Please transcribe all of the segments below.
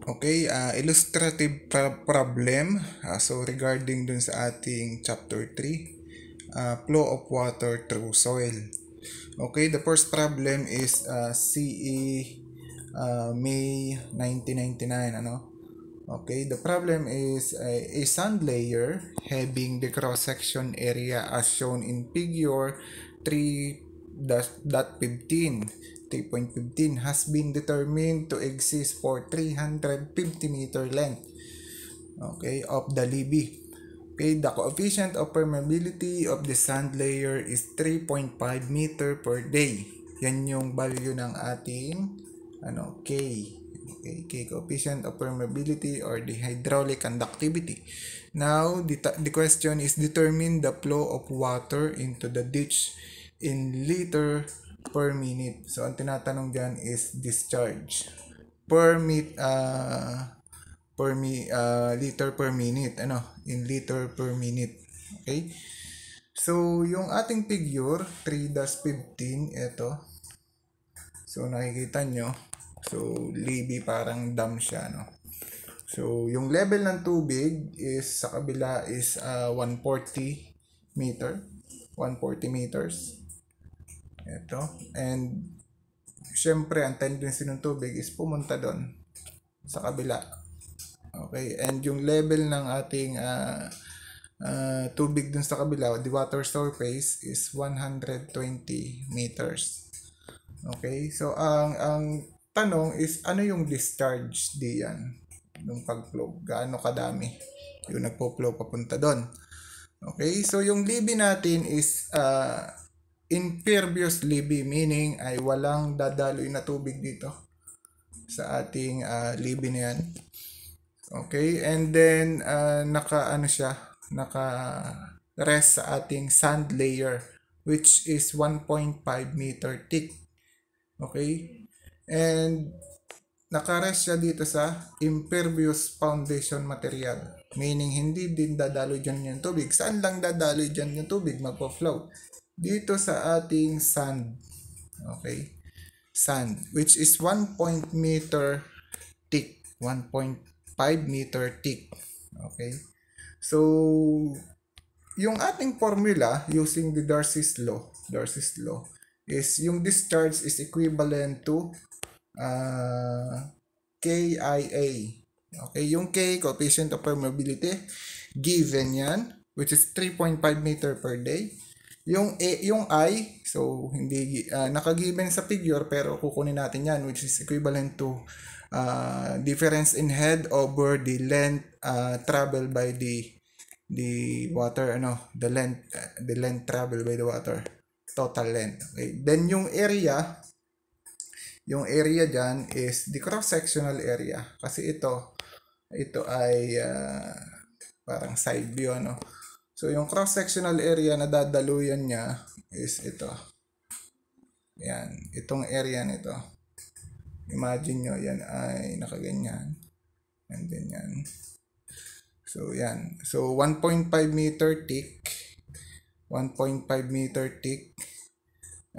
Okay, uh, illustrative pro- problem. Uh, so regarding dun sa ating chapter 3, uh, ah, flow of water through soil. Okay, the first problem is uh, CE uh, May 1999, ano? Okay, the problem is a, eh, a sand layer having the cross-section area as shown in figure 3.15 3.15 has been determined to exist for 350 meter length okay, of the Libby. Okay, the coefficient of permeability of the sand layer is 3.5 meter per day. Yan yung value ng ating ano, K. Okay, K coefficient of permeability or the hydraulic conductivity. Now, the, the question is determine the flow of water into the ditch in liter per minute. So, ang tinatanong dyan is discharge per mit, uh, ah, per mi, uh, liter per minute. Ano? In liter per minute. Okay? So, yung ating figure, 3-15, ito. So, nakikita nyo. So, libi parang dam siya, no? So, yung level ng tubig is sa kabila is uh, ah, 140 meter. 140 meters. Ito. And, syempre, ang tendency ng tubig is pumunta doon sa kabila. Okay, and yung level ng ating uh, uh, tubig dun sa kabila, the water surface is 120 meters. Okay, so ang ang tanong is ano yung discharge diyan nung pag-flow? Gaano kadami yung nagpo-flow papunta doon? Okay, so yung DB natin is uh, impervious levy meaning ay walang dadaloy na tubig dito sa ating uh, ah, levy na yan. Okay, and then uh, naka ano siya, naka rest sa ating sand layer which is 1.5 meter thick. Okay? And naka-rest siya dito sa impervious foundation material. Meaning, hindi din dadaloy dyan yung tubig. Saan lang dadaloy dyan yung tubig? Magpo-flow dito sa ating sand. Okay? Sand, which is 1 meter thick. 1.5 meter thick. Okay? So, yung ating formula using the Darcy's law, Darcy's law is yung discharge is equivalent to uh, KIA. Okay, yung K, coefficient of permeability, given yan, which is 3.5 meter per day. Yung, A, yung I, so hindi uh, nakagiven sa figure pero kukunin natin yan which is equivalent to uh, difference in head over the length uh, ah, traveled by the the water ano the length uh, the length traveled by the water total length okay then yung area yung area diyan is the cross sectional area kasi ito ito ay uh, parang side view ano So, yung cross-sectional area na dadaluyan niya is ito. Yan. Itong area nito. Imagine nyo, yan ay nakaganyan. And then yan. So, yan. So, 1.5 meter thick. 1.5 meter thick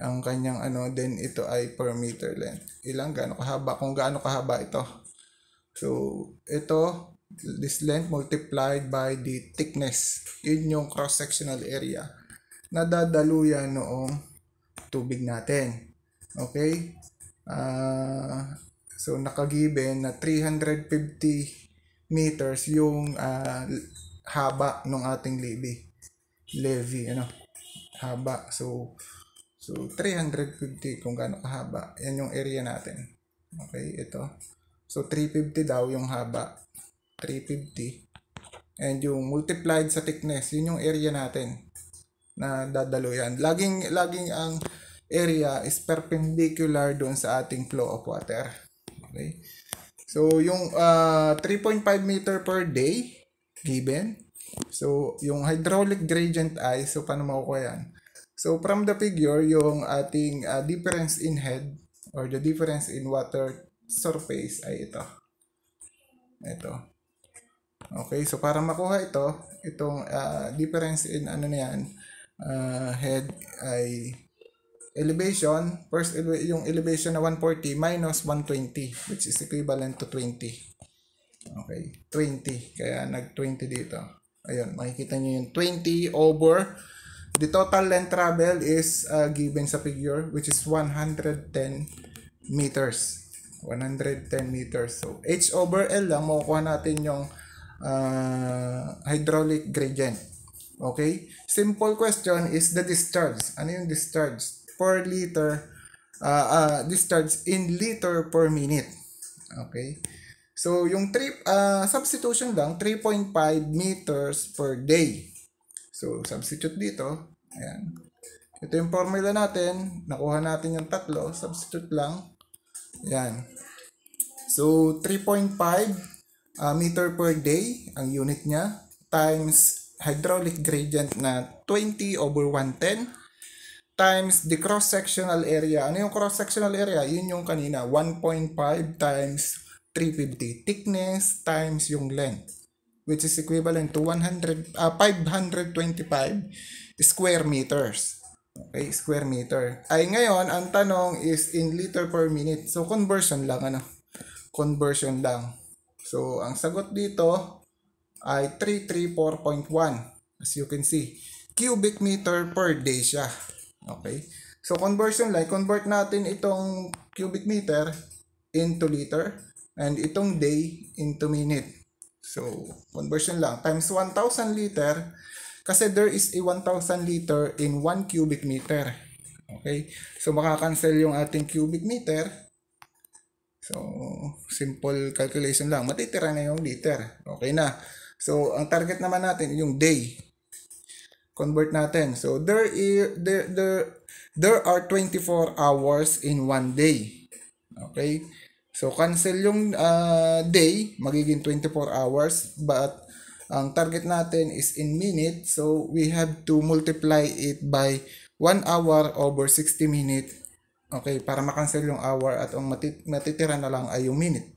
ang kanyang ano then ito ay per meter length ilang gaano kahaba kung gaano kahaba ito so ito this length multiplied by the thickness. Yun yung cross-sectional area na dadaluyan noong tubig natin. Okay? Uh, so, nakagiven na 350 meters yung uh, haba ng ating levy. Levy, ano? Haba. So, so 350 kung gaano kahaba. Yan yung area natin. Okay, ito. So, 350 daw yung haba 350. And yung multiplied sa thickness, yun yung area natin na dadaluyan Laging, laging ang area is perpendicular doon sa ating flow of water. Okay? So, yung uh, ah, 3.5 meter per day given. So, yung hydraulic gradient I, so paano makukuha yan? So, from the figure, yung ating uh, difference in head or the difference in water surface ay ito. Ito. Okay, so para makuha ito, itong uh, difference in ano na yan, uh, head ay elevation, first ele yung elevation na 140 minus 120 which is equivalent to 20. Okay, 20. Kaya nag-20 dito. Ayun, makikita nyo yung 20 over the total length travel is uh, given sa figure which is 110 meters. 110 meters. So, H over L lang, makukuha natin yung uh, hydraulic gradient. Okay? Simple question is the discharge. Ano yung discharge? Per liter, uh, uh, discharge in liter per minute. Okay? So, yung trip, uh, substitution lang, 3.5 meters per day. So, substitute dito. Ayan. Ito yung formula natin. Nakuha natin yung tatlo. Substitute lang. Ayan. So, 3.5 uh, meter per day ang unit niya times hydraulic gradient na 20 over 110 times the cross-sectional area. Ano yung cross-sectional area? Yun yung kanina, 1.5 times 350 thickness times yung length which is equivalent to 100 uh, 525 square meters. Okay, square meter. Ay ngayon, ang tanong is in liter per minute. So conversion lang ano. Conversion lang. So, ang sagot dito ay 334.1. As you can see, cubic meter per day siya. Okay? So, conversion lang. convert natin itong cubic meter into liter and itong day into minute. So, conversion lang. Times 1,000 liter kasi there is a 1,000 liter in 1 cubic meter. Okay? So, makakancel yung ating cubic meter So, simple calculation lang. Matitira na yung liter. Okay na. So, ang target naman natin yung day. Convert natin. So, there, is, there, there, there are 24 hours in one day. Okay? So, cancel yung uh, day. Magiging 24 hours. But, ang target natin is in minutes. So, we have to multiply it by 1 hour over 60 minutes Okay, para makancel yung hour at ang matit- matitira na lang ay yung minute.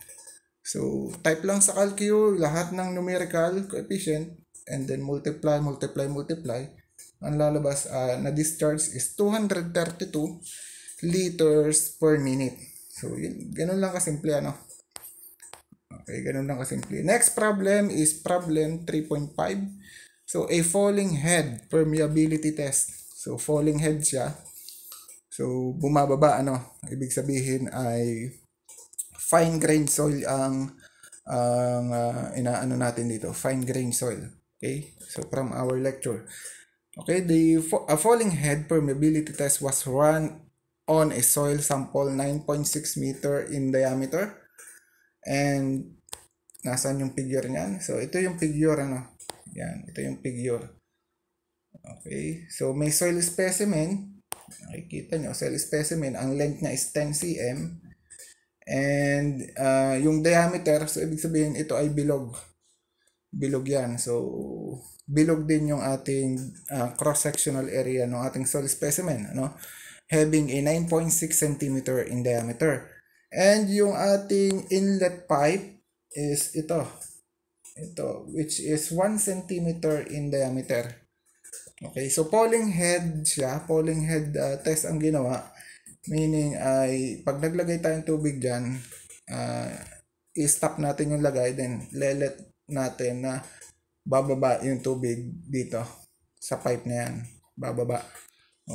So, type lang sa CalQ lahat ng numerical coefficient and then multiply, multiply, multiply. Ang lalabas uh, na discharge is 232 liters per minute. So, yun, ganun lang kasimple ano. Okay, ganun lang kasimple. Next problem is problem 3.5. So, a falling head permeability test. So, falling head siya So, bumababa, ano, ibig sabihin ay fine grain soil ang ang uh, inaano natin dito, fine grain soil. Okay? So, from our lecture. Okay, the a falling head permeability test was run on a soil sample 9.6 meter in diameter. And nasaan yung figure niyan? So, ito yung figure, ano? Yan, ito yung figure. Okay, so may soil specimen Nakikita nyo, cell specimen, ang length niya is 10 cm. And uh, yung diameter, so ibig sabihin ito ay bilog. Bilog yan. So, bilog din yung ating uh, cross-sectional area ng ating soil specimen. Ano? Having a 9.6 cm in diameter. And yung ating inlet pipe is ito. Ito, which is 1 cm in diameter. Okay, so polling head siya, polling head uh, test ang ginawa. Meaning ay pag naglagay tayo ng tubig diyan, uh, i-stop natin yung lagay then lelet natin na bababa yung tubig dito sa pipe na yan. Bababa.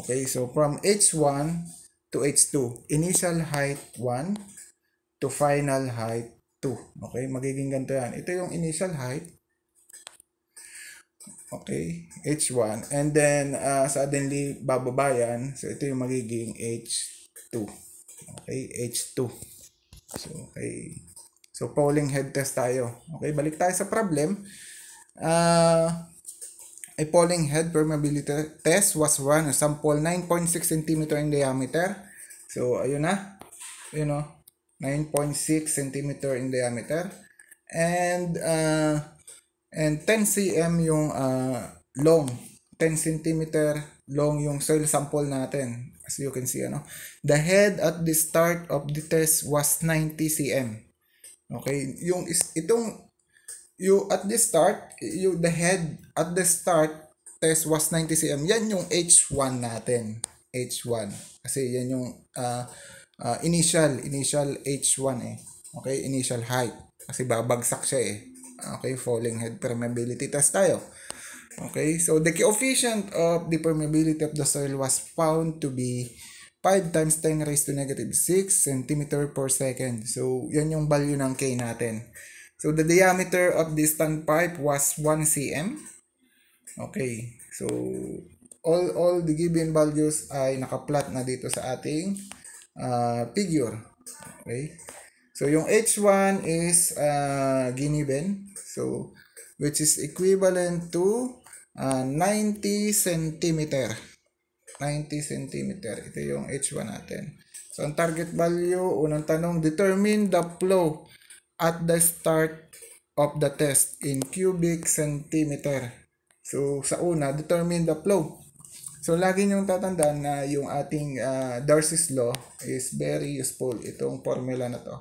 Okay, so from H1 to H2, initial height 1 to final height 2. Okay, magiging ganito yan. Ito yung initial height Okay, H1. And then, uh, suddenly, bababa yan. So, ito yung magiging H2. Okay, H2. So, okay. So, polling head test tayo. Okay, balik tayo sa problem. Uh, a polling head permeability test was run. A Sample 9.6 cm in diameter. So, ayun na. You know, 9.6 cm in diameter. And, uh, And 10 cm yung uh, long. 10 cm long yung soil sample natin. As you can see, ano. The head at the start of the test was 90 cm. Okay, yung itong you at the start, you the head at the start test was 90 cm. Yan yung H1 natin. H1. Kasi yan yung uh, uh, initial, initial H1 eh. Okay, initial height. Kasi babagsak siya eh. Okay, falling head permeability test tayo. Okay, so the coefficient of the permeability of the soil was found to be 5 times 10 raised to negative 6 cm per second. So, yan yung value ng K natin. So, the diameter of this tank pipe was 1 cm. Okay, so all all the given values ay nakaplat na dito sa ating uh, figure. Okay, so yung H1 is uh, given so which is equivalent to uh, 90 centimeter 90 centimeter ito yung H1 natin so ang target value unang tanong determine the flow at the start of the test in cubic centimeter so sa una determine the flow So, lagi niyong tatandaan na yung ating uh, Darcy's Law is very useful. Itong formula na to.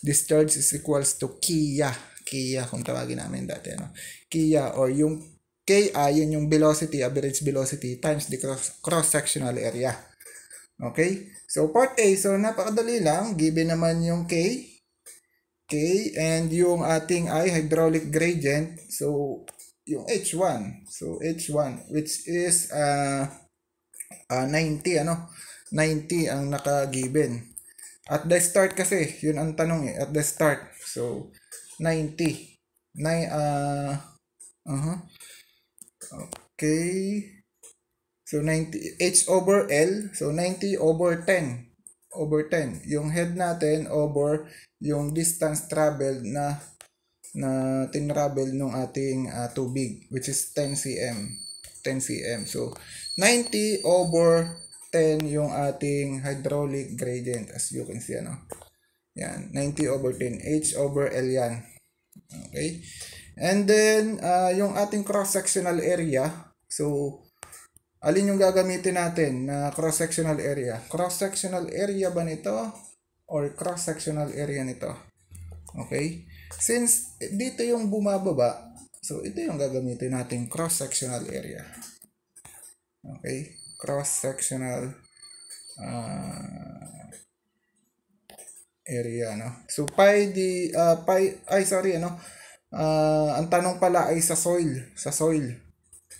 Discharge is equals to Kia. Kia kung tawagin namin dati. No? Kia or yung Ki yun yung velocity, average velocity times the cross, cross-sectional area. Okay? So, part A. So, napakadali lang. Given naman yung K. K. And yung ating I, hydraulic gradient. So, yung H1. So, H1, which is uh, uh, 90, ano? 90 ang naka-given. At the start kasi, yun ang tanong eh, at the start. So, 90. Nine, uh, uh-huh. Okay. So, 90, H over L. So, 90 over 10. Over 10. Yung head natin over yung distance traveled na na tinravel ng ating uh, tubig which is 10 cm 10 cm so 90 over 10 yung ating hydraulic gradient as you can see ano yan 90 over 10 h over l yan Okay? And then, uh, yung ating cross-sectional area. So, alin yung gagamitin natin na cross-sectional area? Cross-sectional area ba nito? Or cross-sectional area nito? Okay? Since eh, dito yung bumababa, so ito yung gagamitin natin cross-sectional area. Okay? Cross-sectional uh, area no so pi di uh, ah, pi ay sorry ano uh, ang tanong pala ay sa soil sa soil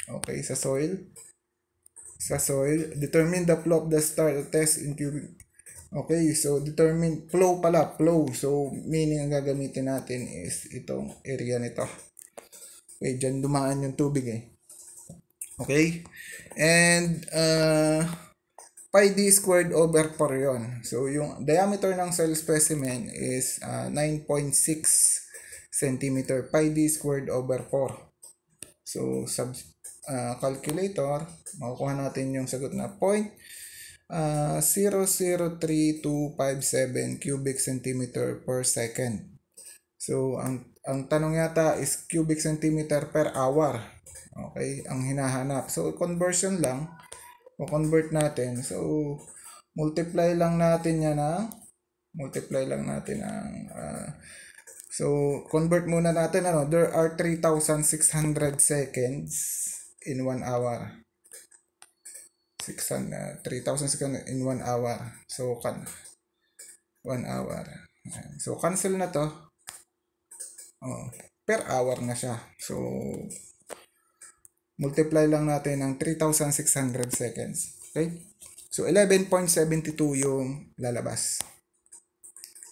okay sa soil sa soil determine the flow of the star test in cubic okay so determine flow pala flow so meaning ang gagamitin natin is itong area nito okay diyan dumaan yung tubig eh okay and uh, pi d squared over 4 yon. So, yung diameter ng cell specimen is uh, 9.6 cm pi d squared over 4. So, sub, uh, calculator, makukuha natin yung sagot na point. Uh, ah, 0.03257 cubic centimeter per second. So, ang, ang tanong yata is cubic centimeter per hour. Okay, ang hinahanap. So, conversion lang convert natin. So, multiply lang natin yan na multiply lang natin ang, uh, so, convert muna natin, ano, there are 3,600 seconds in 1 hour. 600, 3,000 ah, seconds in 1 hour. So, kan 1 hour. So, cancel na to. Oh, per hour na siya. So, multiply lang natin ng 3,600 seconds. Okay? So, 11.72 yung lalabas.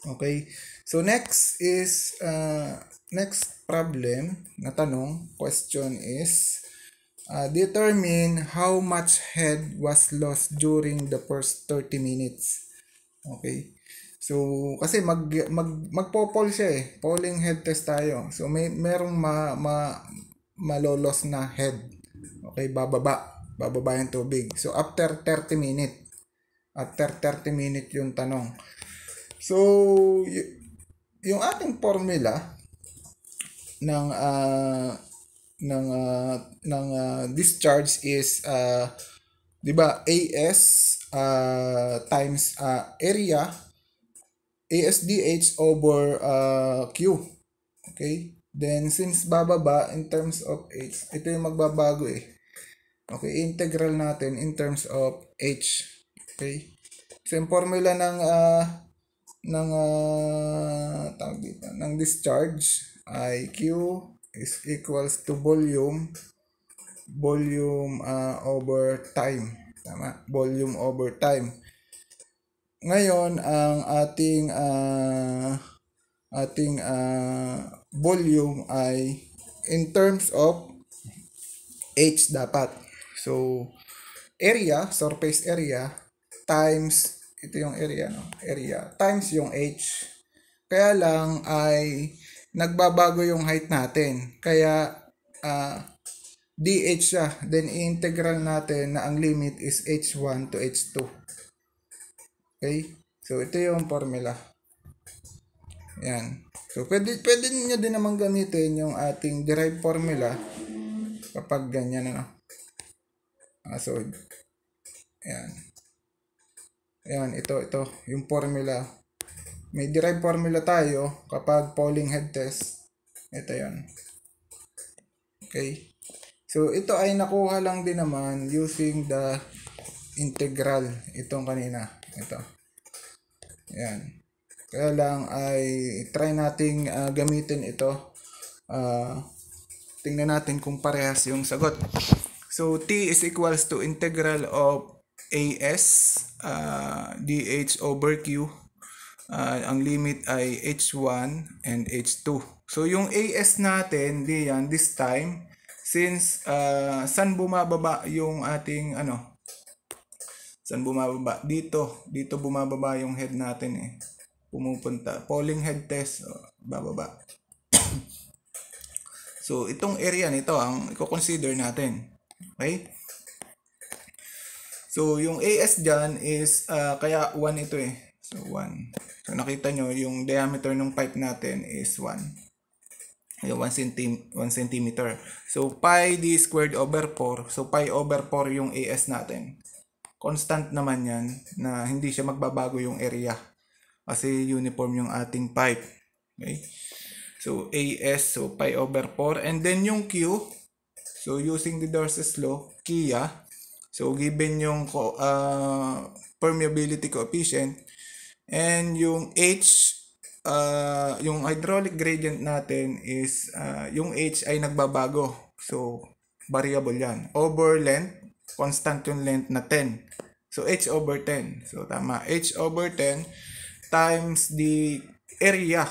Okay? So, next is, uh, next problem na tanong, question is, uh, determine how much head was lost during the first 30 minutes. Okay? So, kasi mag, mag, magpo-poll siya eh. Polling head test tayo. So, may merong ma, ma, malolos na head. Okay, bababa. Bababa yung tubig. So, after 30 minutes. After 30 minutes yung tanong. So, yung ating formula ng uh, ng uh, ng uh, discharge is uh, 'di ba AS uh, times uh, area ASDH over uh, Q. Okay? Then since bababa in terms of H, ito yung magbabago eh. Okay, integral natin in terms of h. Okay? So, yung formula ng uh, ng uh, dito, ng discharge ay Q is equals to volume volume uh, over time. Tama? Volume over time. Ngayon, ang ating uh, ating uh, volume ay in terms of H dapat. So, area, surface area, times, ito yung area, no? Area, times yung h. Kaya lang ay nagbabago yung height natin. Kaya, uh, ah, dh siya. Then, integral natin na ang limit is h1 to h2. Okay? So, ito yung formula. Yan. So, pwede, pwede nyo din naman gamitin yung ating derived formula kapag ganyan, ano asod. Ah, ayan. Ayan, ito, ito. Yung formula. May derived formula tayo kapag polling head test. Ito yon Okay. So, ito ay nakuha lang din naman using the integral. Itong kanina. Ito. Ayan. Kaya lang ay try nating uh, gamitin ito. Uh, tingnan natin kung parehas yung sagot. So T is equals to integral of AS uh, dH over Q. Uh, ang limit ay H1 and H2. So yung AS natin, diyan this time since uh, san bumababa yung ating ano? San bumababa? Dito, dito bumababa yung head natin eh. Pumupunta polling head test, oh, bababa. so itong area nito ang i-consider natin. Okay? So, yung AS dyan is, uh, kaya 1 ito eh. So, 1. So, nakita nyo, yung diameter ng pipe natin is 1. Ayan, 1 centim 1 centimeter. So, pi d squared over 4. So, pi over 4 yung AS natin. Constant naman yan na hindi siya magbabago yung area. Kasi uniform yung ating pipe. Okay? So, AS, so pi over 4. And then yung Q, So using the Darcy's law, Kia, so given yung uh, permeability coefficient and yung H uh, yung hydraulic gradient natin is uh, yung H ay nagbabago. So variable 'yan. Over length, constant yung length na 10. So H over 10. So tama, H over 10 times the area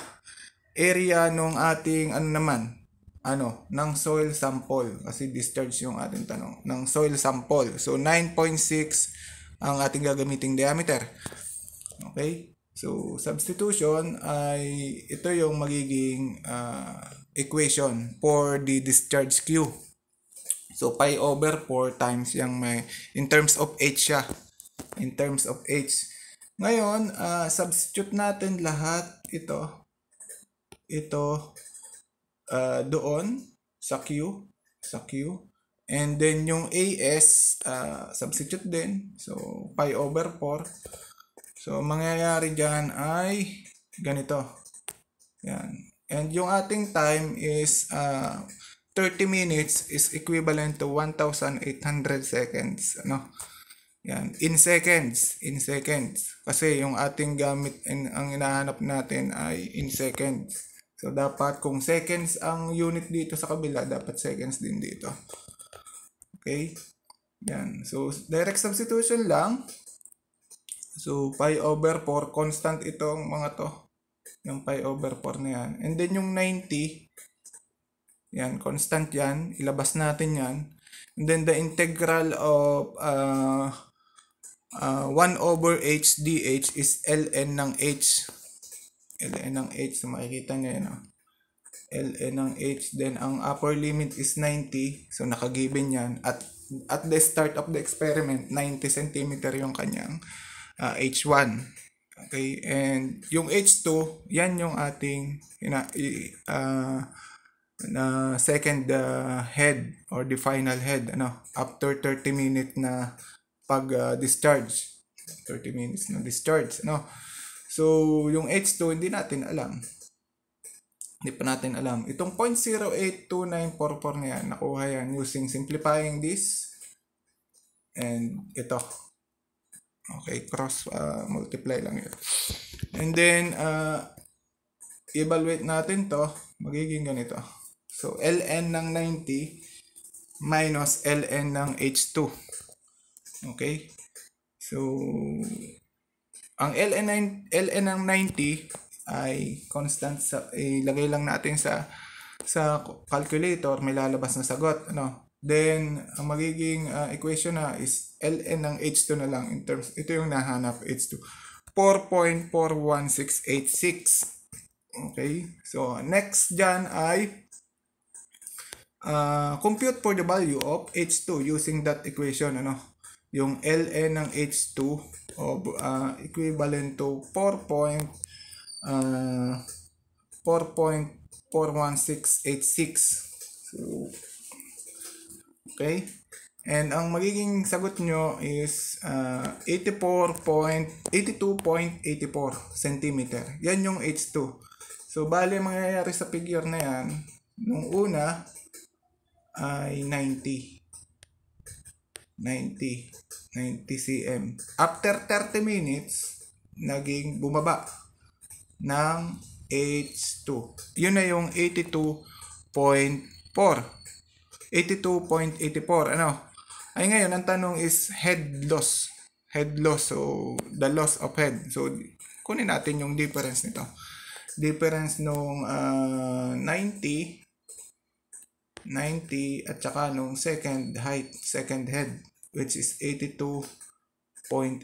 area nung ating ano naman ano, ng soil sample kasi discharge yung ating tanong ng soil sample. So 9.6 ang ating gagamiting diameter. Okay? So substitution ay ito yung magiging uh, equation for the discharge Q. So pi over 4 times yung may in terms of H siya. In terms of H. Ngayon, uh, substitute natin lahat ito ito uh, doon sa queue, sa queue. And then yung AS, uh, substitute din. So, pi over 4. So, mangyayari dyan ay ganito. Yan. And yung ating time is uh, 30 minutes is equivalent to 1,800 seconds. Ano? Yan. In seconds. In seconds. Kasi yung ating gamit, in, ang hinahanap natin ay in seconds. So, dapat kung seconds ang unit dito sa kabila, dapat seconds din dito. Okay? Yan. So, direct substitution lang. So, pi over 4, constant itong mga to. Yung pi over 4 na yan. And then, yung 90, yan, constant yan. Ilabas natin yan. And then, the integral of uh, uh, 1 over h dh is ln ng h ln ng h. So, makikita nyo yan. ln ng h. Then, ang upper limit is 90. So, nakagiven yan. At, at the start of the experiment, 90 cm yung kanyang uh, ah, h1. Okay, and yung H2, yan yung ating ina, uh, na second uh, head or the final head ano after 30 minute na pag uh, discharge 30 minutes na discharge no So, yung H2, hindi natin alam. Hindi pa natin alam. Itong 0.082944 na yan, nakuha yan using simplifying this. And ito. Okay, cross uh, multiply lang yun. And then, uh, evaluate natin to. Magiging ganito. So, ln ng 90 minus ln ng H2. Okay? So, ang ln LN ng 90 ay constant sa ilagay lang natin sa sa calculator may lalabas na sagot ano then ang magiging uh, equation na is ln ng h2 na lang in terms ito yung nahanap h2 4.41686 okay so next dyan ay uh, compute for the value of h2 using that equation ano yung ln ng h2 of uh, ah, equivalent to 4 uh, 4.41686. So, okay. And ang magiging sagot nyo is uh, 84.82.84 cm. Yan yung H2. So, bali mangyayari sa figure na yan, nung una ay 90. 90. 90 cm. After 30 minutes, naging bumaba ng H2. Yun na yung 82.4. 82.84. Ano? Ay ngayon, ang tanong is head loss. Head loss. So, the loss of head. So, kunin natin yung difference nito. Difference nung uh, 90 90 at saka nung second height, second head which is 82.84.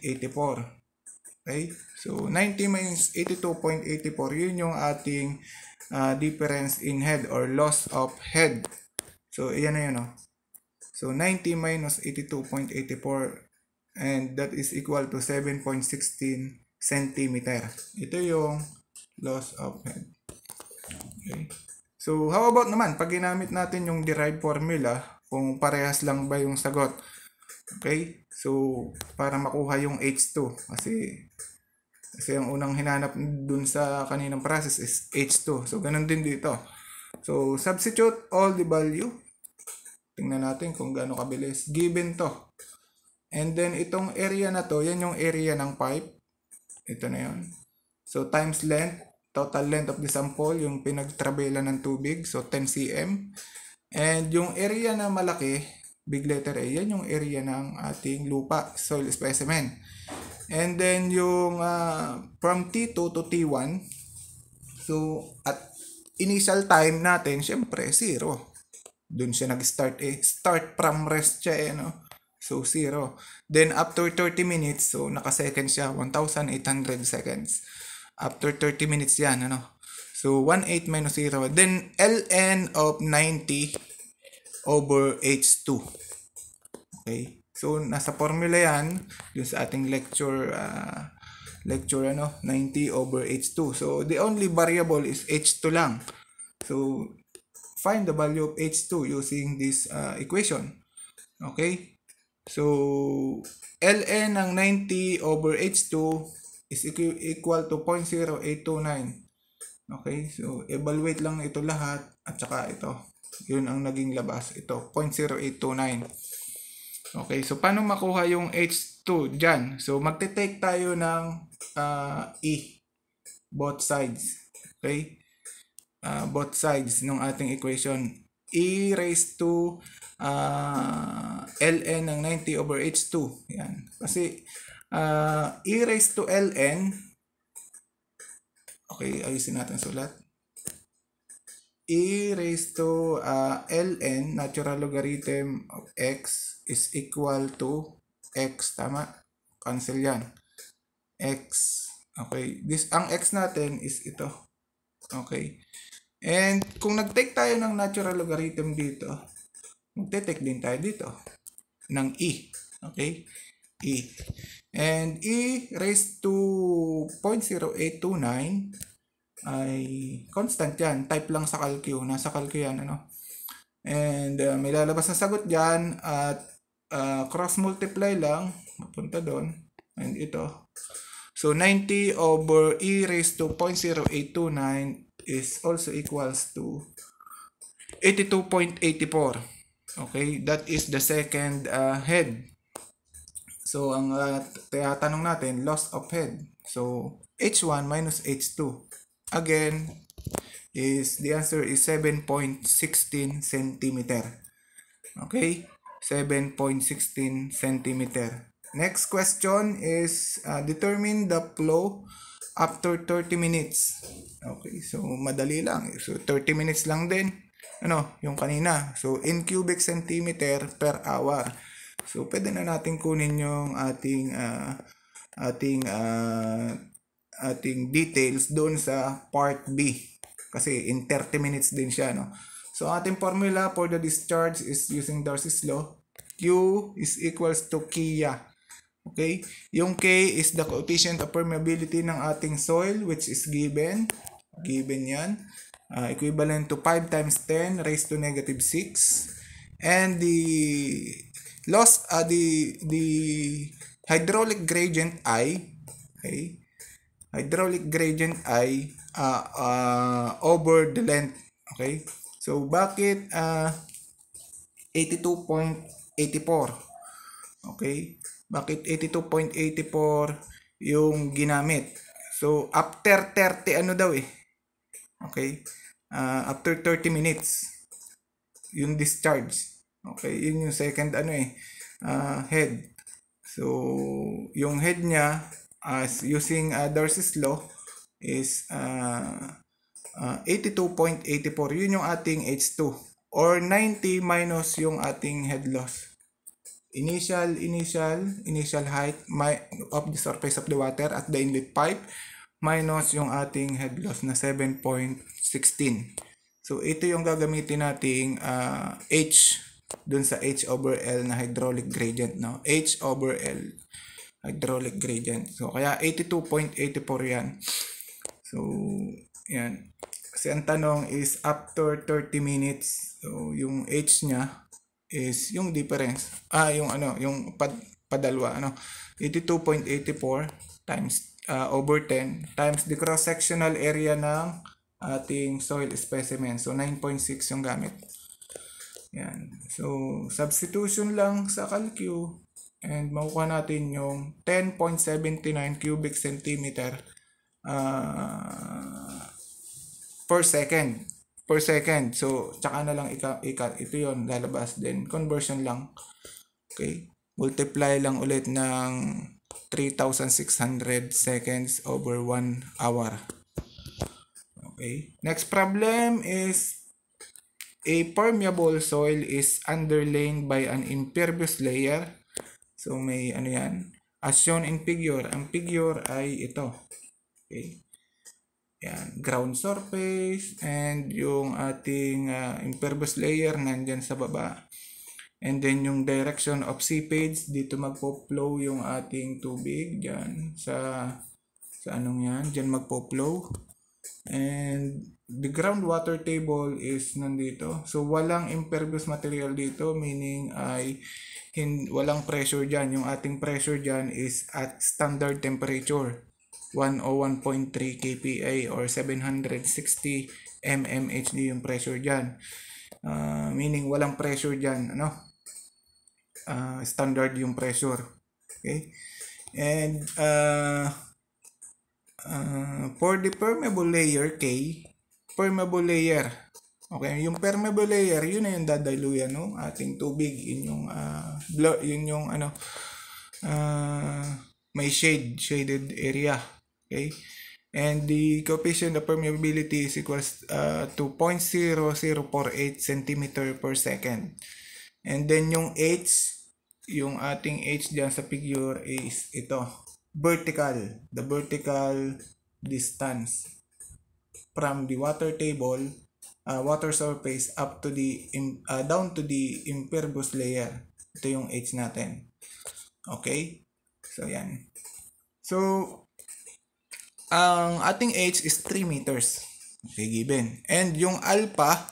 Okay? So, 90 minus 82.84, yun yung ating uh, difference in head or loss of head. So, iyan na yun. Oh. So, 90 minus 82.84 and that is equal to 7.16 centimeter. Ito yung loss of head. Okay. So, how about naman, pag ginamit natin yung derived formula, kung parehas lang ba yung sagot? Okay? So, para makuha yung H2. Kasi, kasi yung unang hinanap dun sa kaninang process is H2. So, ganun din dito. So, substitute all the value. Tingnan natin kung gaano kabilis. Given to. And then, itong area na to, yan yung area ng pipe. Ito na yun. So, times length. Total length of the sample, yung pinagtrabela ng tubig. So, 10 cm. And yung area na malaki, big letter A, yan yung area ng ating lupa, soil specimen. And then yung uh, from T2 to T1, so at initial time natin, syempre, zero. Doon siya nag-start eh. Start from rest siya eh, no? So, zero. Then, after 30 minutes, so naka-seconds siya, 1,800 seconds. After 30 minutes yan, ano? So, 1,8 minus 0. Then, ln of 90 over H2. Okay? So, nasa formula yan, yung sa ating lecture, uh, lecture ano, 90 over H2. So, the only variable is H2 lang. So, find the value of H2 using this uh, equation. Okay? So, ln ng 90 over H2 is equal to 0.0829. Okay? So, evaluate lang ito lahat at saka ito. Yun ang naging labas. Ito, 0.0829. Okay, so paano makuha yung H2 dyan? So magte-take tayo ng uh, E, both sides. Okay? Uh, both sides ng ating equation. E raised to uh, ln ng 90 over H2. Yan. Kasi uh, e raised to ln Okay, ayusin natin sulat e raised to uh, ln natural logarithm of x is equal to x tama cancel yan x okay this ang x natin is ito okay and kung nagtake tayo ng natural logarithm dito magte-take din tayo dito ng e okay e and e raised to 0.0829 ay constant yan. Type lang sa CalQ. Nasa CalQ yan. Ano? And uh, may lalabas na sagot dyan at uh, cross-multiply lang. Mapunta doon. And ito. So 90 over e raised to 0.0829 is also equals to 82.84. Okay, that is the second uh, head. So ang uh, tanong natin, loss of head. So H1 minus H2. Again, is the answer is 7.16 centimeter. Okay? 7.16 centimeter. Next question is uh, determine the flow after 30 minutes. Okay, so madali lang. So 30 minutes lang din. Ano, yung kanina. So in cubic centimeter per hour. So pwede na natin kunin yung ating uh, ating uh, ating details doon sa part B. Kasi in 30 minutes din siya, no? So, ating formula for the discharge is using Darcy's law. Q is equals to Kia. Okay? Yung K is the coefficient of permeability ng ating soil which is given. Given yan. Uh, equivalent to 5 times 10 raised to negative 6. And the loss, uh, the, the hydraulic gradient I, okay, Hydraulic gradient ay uh, uh, over the length. Okay? So, bakit uh, ah, 82.84? Okay? Bakit 82.84 yung ginamit? So, after 30 ano daw eh. Okay? Uh, after 30 minutes, yung discharge. Okay? Yun yung second ano eh, uh, head. So, yung head niya, as using uh, Darcy's law is uh, uh, 82.84 yun yung ating H2 or 90 minus yung ating head loss initial initial initial height my, of the surface of the water at the inlet pipe minus yung ating head loss na 7.16 so ito yung gagamitin nating uh, H dun sa H over L na hydraulic gradient no H over L hydraulic gradient. So, kaya 82.84 yan. So, yan. Kasi ang tanong is after 30 minutes, so yung H niya is yung difference. Ah, yung ano, yung pad, padalwa, ano, 82.84 times uh, over 10 times the cross-sectional area ng ating soil specimen. So, 9.6 yung gamit. Yan. So, substitution lang sa calcu and makukuha natin yung 10.79 cubic centimeter uh, per second per second so tsaka na lang ika, ika ito yon lalabas then conversion lang okay multiply lang ulit ng 3,600 seconds over 1 hour okay next problem is a permeable soil is underlain by an impervious layer So may ano yan. As shown in figure, ang figure ay ito. Okay. Yan, ground surface and yung ating uh, impervious layer nandyan sa baba. And then yung direction of seepage, dito magpo-flow yung ating tubig diyan sa sa anong yan, diyan magpo-flow. And the groundwater table is nandito. So walang impervious material dito meaning ay hin, walang pressure dyan. Yung ating pressure dyan is at standard temperature, 101.3 kPa or 760 mmHD yung pressure dyan. Uh, meaning, walang pressure dyan. Ano? Uh, standard yung pressure. Okay? And, uh, uh, for the permeable layer K, permeable layer, Okay, yung permeable layer, yun na yung dadaluyan ng no? ating tubig. Yun yung, uh, ah, blow, yun yung ano, uh, may shade, shaded area. Okay? And the coefficient of permeability is equals uh, ah, to 0.0048 cm per second. And then yung H, yung ating H diyan sa figure is ito. Vertical, the vertical distance from the water table uh, water surface up to the uh, down to the impervious layer. Ito yung H natin. Okay? So, yan. So, ang ating H is 3 meters. Okay, given. And yung alpha,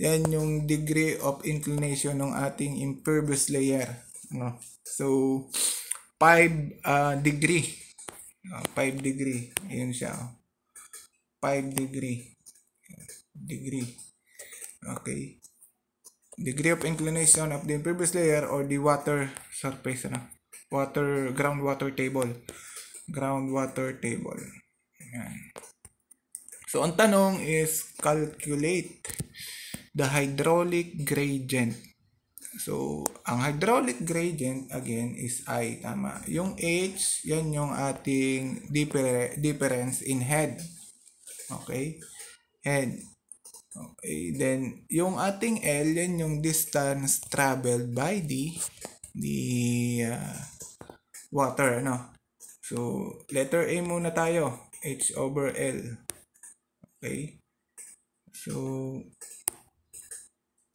yan yung degree of inclination ng ating impervious layer. No? So, 5 uh, degree. 5 uh, degree. Ayun siya. 5 degree degree. Okay. Degree of inclination of the impervious layer or the water surface. Ano? Water, groundwater table. Groundwater table. Ayan. So, ang tanong is calculate the hydraulic gradient. So, ang hydraulic gradient, again, is I. Tama. Yung H, yan yung ating difference in head. Okay? Head. Okay, then yung ating L, yan yung distance traveled by the, the uh, water, ano? So, letter A muna tayo. H over L. Okay? So,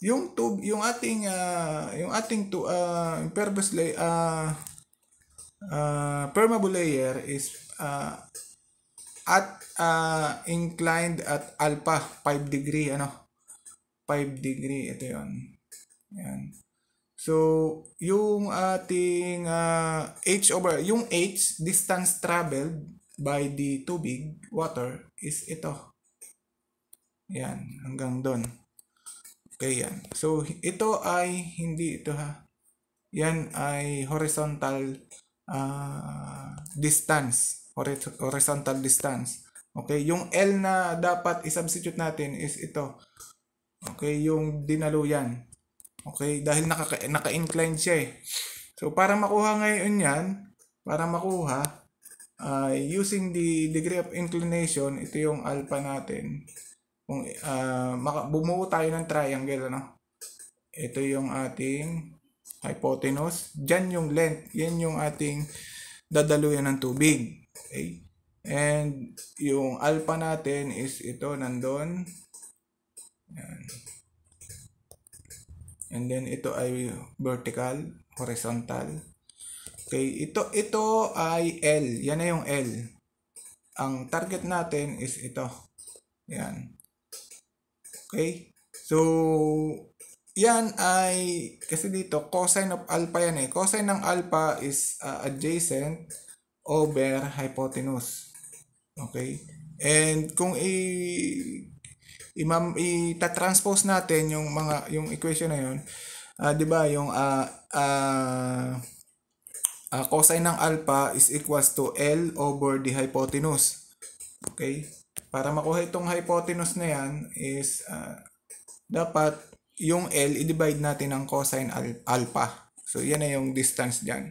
yung tube, yung ating, uh, yung ating to, uh, impervious layer, uh, uh, permeable layer is uh, at uh, inclined at alpha 5 degree ano 5 degree ito yon yan so yung ating uh, h over yung h distance traveled by the tubig water is ito yan hanggang doon okay yan so ito ay hindi ito ha yan ay horizontal uh, distance horizontal distance. Okay, yung L na dapat i-substitute natin is ito. Okay, yung dinaluyan. Okay, dahil naka, naka-incline siya eh. So, para makuha ngayon yan, para makuha, uh, using the degree of inclination, ito yung alpha natin. Kung, uh, bumuo tayo ng triangle, ano? Ito yung ating hypotenuse. Diyan yung length. Yan yung ating dadaluyan ng tubig. Okay? And yung alpha natin is ito nandun. Yan. And then ito ay vertical, horizontal. Okay, ito ito ay L. Yan na yung L. Ang target natin is ito. Yan. Okay? So yan ay kasi dito cosine of alpha yan eh. Cosine ng alpha is uh, adjacent over hypotenuse. Okay? And kung i imam ita-transpose natin yung mga yung equation na yon, uh, ah, 'di ba, yung uh, uh, uh, cosine ng alpha is equals to L over the hypotenuse. Okay? Para makuha itong hypotenuse na yan is uh, dapat yung L i-divide natin ng cosine al alpha. So yan na yung distance diyan.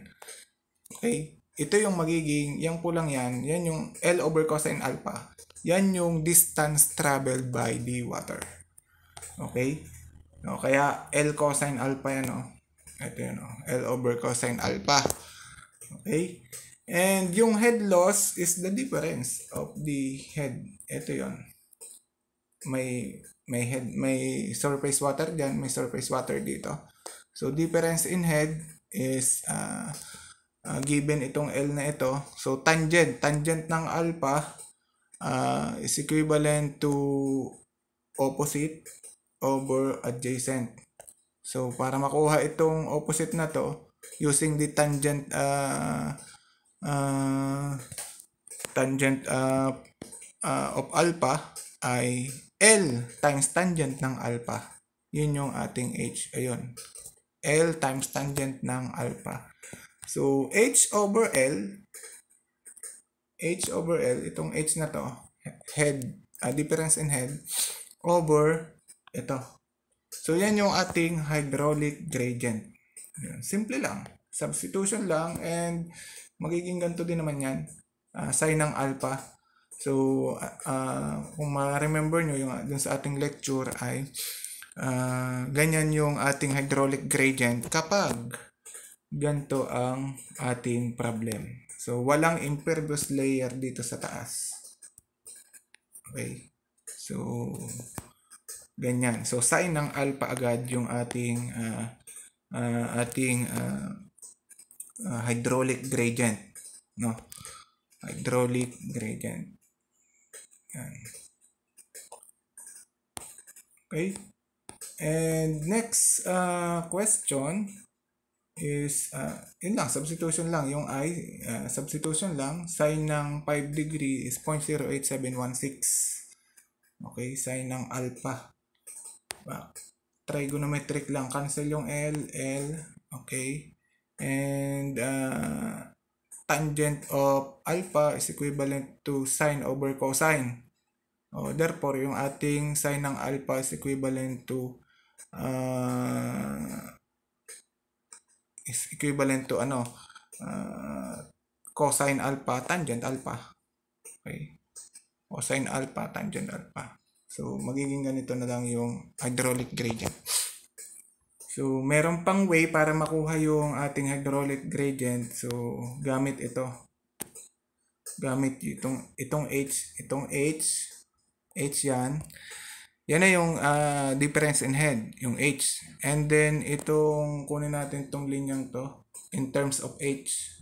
Okay? ito yung magiging, po lang yan, yan yung L over cosine alpha. Yan yung distance traveled by the water. Okay? No, kaya L cosine alpha yan, no? Ito yun, no? L over cosine alpha. Okay? And yung head loss is the difference of the head. Ito yon May, may head, may surface water dyan, may surface water dito. So, difference in head is, uh, uh, given itong L na ito. So, tangent. Tangent ng alpha uh, is equivalent to opposite over adjacent. So, para makuha itong opposite na to, using the tangent uh, uh, tangent uh, uh, of alpha ay L times tangent ng alpha. Yun yung ating H. Ayun. L times tangent ng alpha. So, H over L, H over L, itong H na to, head, uh, difference in head, over ito. So, yan yung ating hydraulic gradient. Yan. Simple lang. Substitution lang and magiging ganito din naman yan. Uh, sine ng alpha. So, uh, kung ma-remember nyo yung, dun sa ating lecture ay uh, ganyan yung ating hydraulic gradient kapag ganito ang ating problem. So, walang impervious layer dito sa taas. Okay. So, ganyan. So, sign ng alpha agad yung ating uh, uh, ating uh, uh, hydraulic gradient. No? Hydraulic gradient. Yan. Okay. And next uh, question is uh, yun lang substitution lang yung i uh, substitution lang sine ng 5 degree is 0.08716 okay sine ng alpha wow. trigonometric lang cancel yung l l okay and uh, tangent of alpha is equivalent to sine over cosine oh therefore yung ating sine ng alpha is equivalent to uh, is equivalent to ano uh, cosine alpha tangent alpha. Okay. Cosine alpha tangent alpha. So magiging ganito na lang yung hydraulic gradient. So meron pang way para makuha yung ating hydraulic gradient. So gamit ito. Gamit itong itong H, itong H, H 'yan. Yan na yung uh, difference in head, yung H. And then itong kunin natin itong linyang to in terms of H.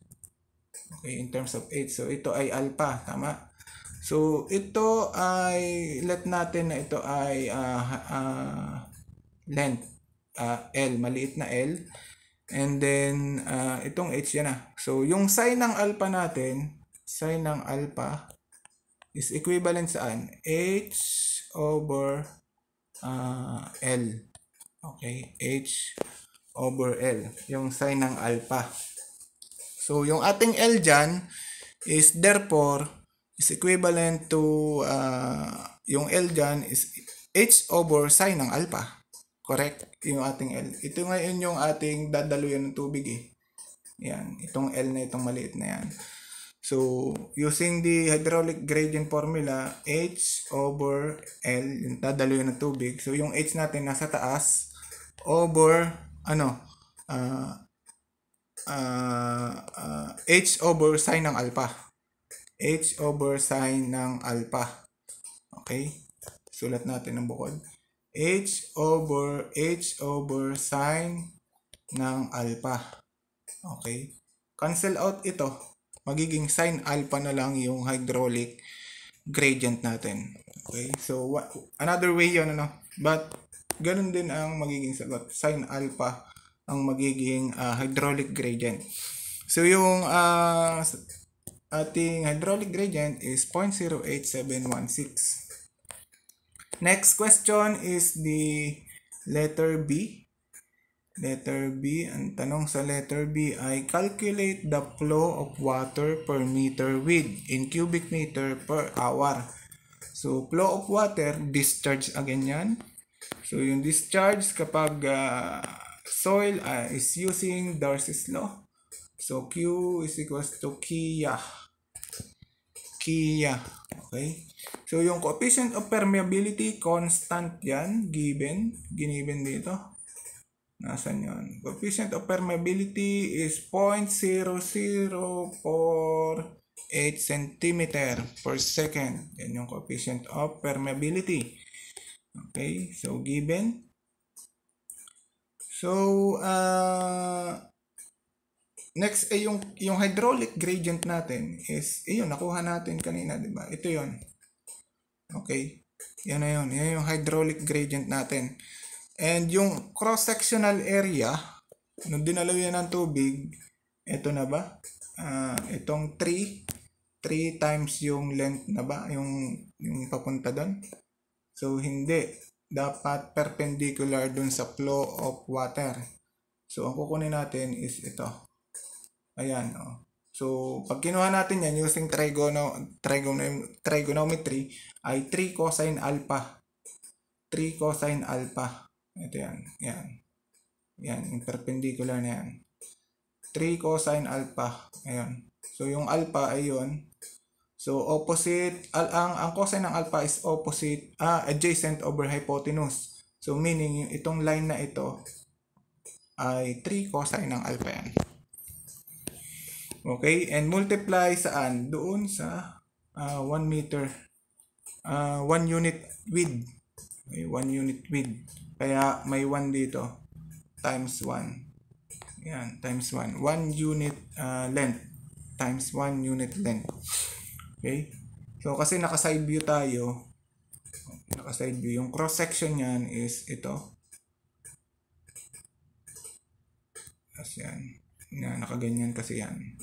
Okay, in terms of H. So ito ay alpha, tama? So ito ay let natin na ito ay uh, uh, length uh, L, maliit na L. And then uh, itong H yan na. So yung sign ng alpha natin, sign ng alpha is equivalent saan? H over uh, L. Okay, H over L. Yung sign ng alpha. So, yung ating L dyan is therefore is equivalent to uh, yung L dyan is H over sign ng alpha. Correct? Yung ating L. Ito ngayon yung ating dadaluyan ng tubig eh. Yan. Itong L na itong maliit na yan. So, using the hydraulic gradient formula, H over L, yung dadalo yun ng tubig. So, yung H natin nasa taas over, ano, uh, uh, uh, H over sine ng alpha. H over sine ng alpha. Okay? Sulat natin ng bukod. H over H over sine ng alpha. Okay? Cancel out ito magiging sine alpha na lang yung hydraulic gradient natin. Okay? So, another way yun, ano? But, ganun din ang magiging sagot. Sine alpha ang magiging uh, hydraulic gradient. So, yung uh, ating hydraulic gradient is 0.08716. Next question is the letter B. Letter B, ang tanong sa letter B ay calculate the flow of water per meter width in cubic meter per hour. So, flow of water, discharge again yan. So, yung discharge kapag uh, soil uh, is using Darcy's law. So, Q is equals to Kia. Kia. Okay? So, yung coefficient of permeability, constant yan, given, giniven dito. Nasaan yun? Coefficient of permeability is 0.0048 cm per second. Yan yung coefficient of permeability. Okay, so given. So, uh, next ay eh, yung, yung hydraulic gradient natin is, eh, yun, nakuha natin kanina, di ba? Ito yon Okay, yan na yun. Yan yung hydraulic gradient natin. And yung cross-sectional area, nung dinalaw yan ng tubig, ito na ba? Uh, itong 3, 3 times yung length na ba? Yung, yung papunta doon? So, hindi. Dapat perpendicular dun sa flow of water. So, ang kukunin natin is ito. Ayan, oh. So, pag kinuha natin yan using trigono, trigono, trigonometry ay 3 cosine alpha. 3 cosine alpha. Ito yan. Yan. Yan. Yung perpendicular na yan. 3 cosine alpha. Ayan. So, yung alpha ay yun. So, opposite. Al ang, ang cosine ng alpha is opposite. Ah, adjacent over hypotenuse. So, meaning, yung itong line na ito ay 3 cosine ng alpha yan. Okay? And multiply saan? Doon sa uh, ah, 1 meter. Uh, ah, 1 unit width. Okay, 1 unit width. Kaya may 1 dito times 1. Yan, times 1. 1 unit uh, length times 1 unit length. Okay? So, kasi naka-side view tayo. Naka-side view. Yung cross-section niyan is ito. Tapos yan. Na, nakaganyan kasi yan.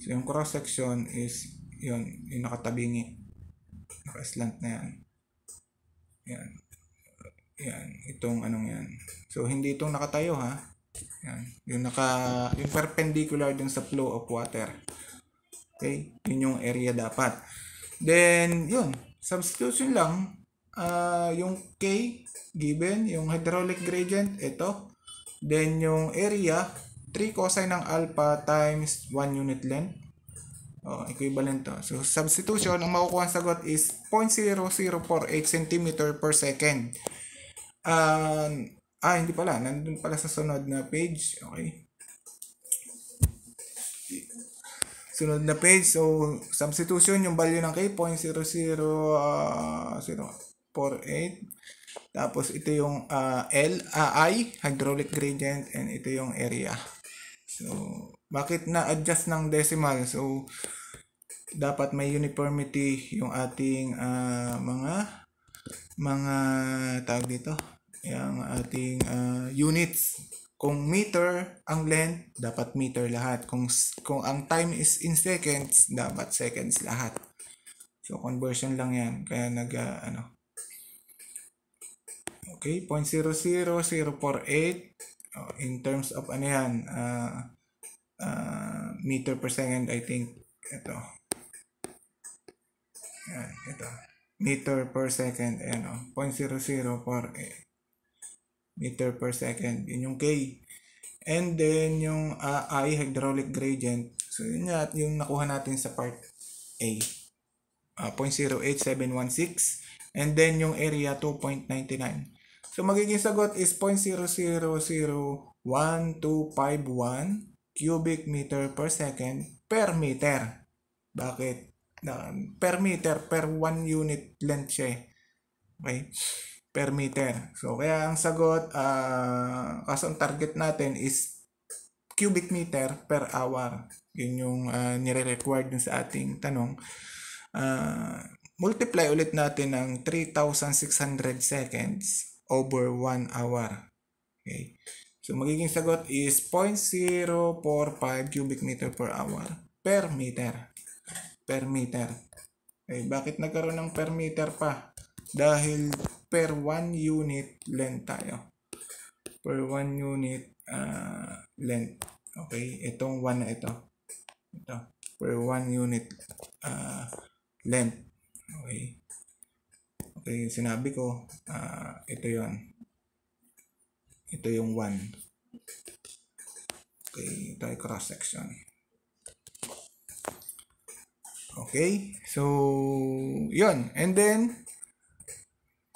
So, yung cross-section is yun, yung nakatabingi. Naka-slant na yan. Yan. Yan, itong anong yan. So, hindi itong nakatayo ha. Yan, yung naka, yung perpendicular dun sa flow of water. Okay, yun yung area dapat. Then, yun, substitution lang. Uh, yung K, given, yung hydraulic gradient, ito. Then, yung area, 3 cosine ng alpha times 1 unit length. Oh, equivalent to. So, substitution, ang makukuha ang sagot is 0.0048 cm per second. Uh, ah, hindi pala. Nandun pala sa sunod na page. Okay. Sunod na page. So, substitution yung value ng k, 0.0048. Ah, Tapos, ito yung uh, L, uh, I, hydraulic gradient, and ito yung area. So, bakit na-adjust ng decimal? So, dapat may uniformity yung ating uh, mga mga tawag dito, yung ating uh, units. Kung meter ang length, dapat meter lahat. Kung, kung ang time is in seconds, dapat seconds lahat. So, conversion lang yan. Kaya nag, uh, ano. Okay, 0.00048. Oh, in terms of ano yan, uh, uh, meter per second, I think, ito. Yan, ito meter per second and oh, 0.004 eh, meter per second yun yung K and then yung uh, I hydraulic gradient so yun nga yung nakuha natin sa part A uh, ah, 0.08716 and then yung area 2.99 so magiging sagot is 0.00012551 cubic meter per second per meter bakit uh, per meter per 1 unit length siya eh. okay per meter so kaya ang sagot uh, kaso ang target natin is cubic meter per hour yun yung uh, nire-required dun sa ating tanong uh, multiply ulit natin ng 3,600 seconds over 1 hour okay So, magiging sagot is 0.045 cubic meter per hour per meter per meter. Okay, eh, bakit nagkaroon ng per meter pa? Dahil per 1 unit length tayo. Per 1 unit uh, length. Okay, itong 1 na ito. Ito, per 1 unit uh, length. Okay. Okay, sinabi ko, uh, ito yon Ito yung 1. Okay, ito cross-section. Okay? So, yun. And then,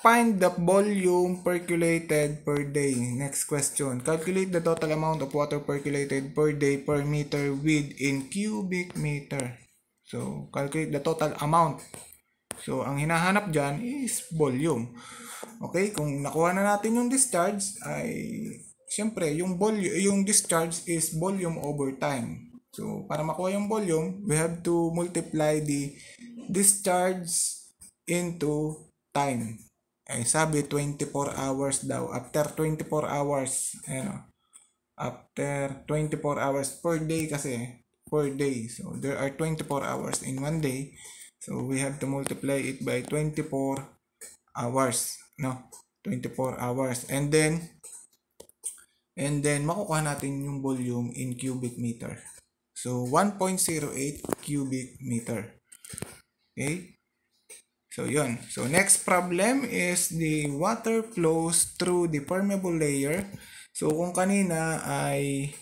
find the volume percolated per day. Next question. Calculate the total amount of water percolated per day per meter with in cubic meter. So, calculate the total amount. So, ang hinahanap dyan is volume. Okay, kung nakuha na natin yung discharge, ay, syempre, yung, volume, yung discharge is volume over time. So, para makuha yung volume, we have to multiply the discharge into time. Ay, sabi, 24 hours daw. After 24 hours, ano, after 24 hours per day kasi, per day. So, there are 24 hours in one day. So, we have to multiply it by 24 hours, no? 24 hours. And then, and then, makukuha natin yung volume in cubic meter. So, 1.08 cubic meter. Okay? So, yun. So, next problem is the water flows through the permeable layer. So, kung kanina ay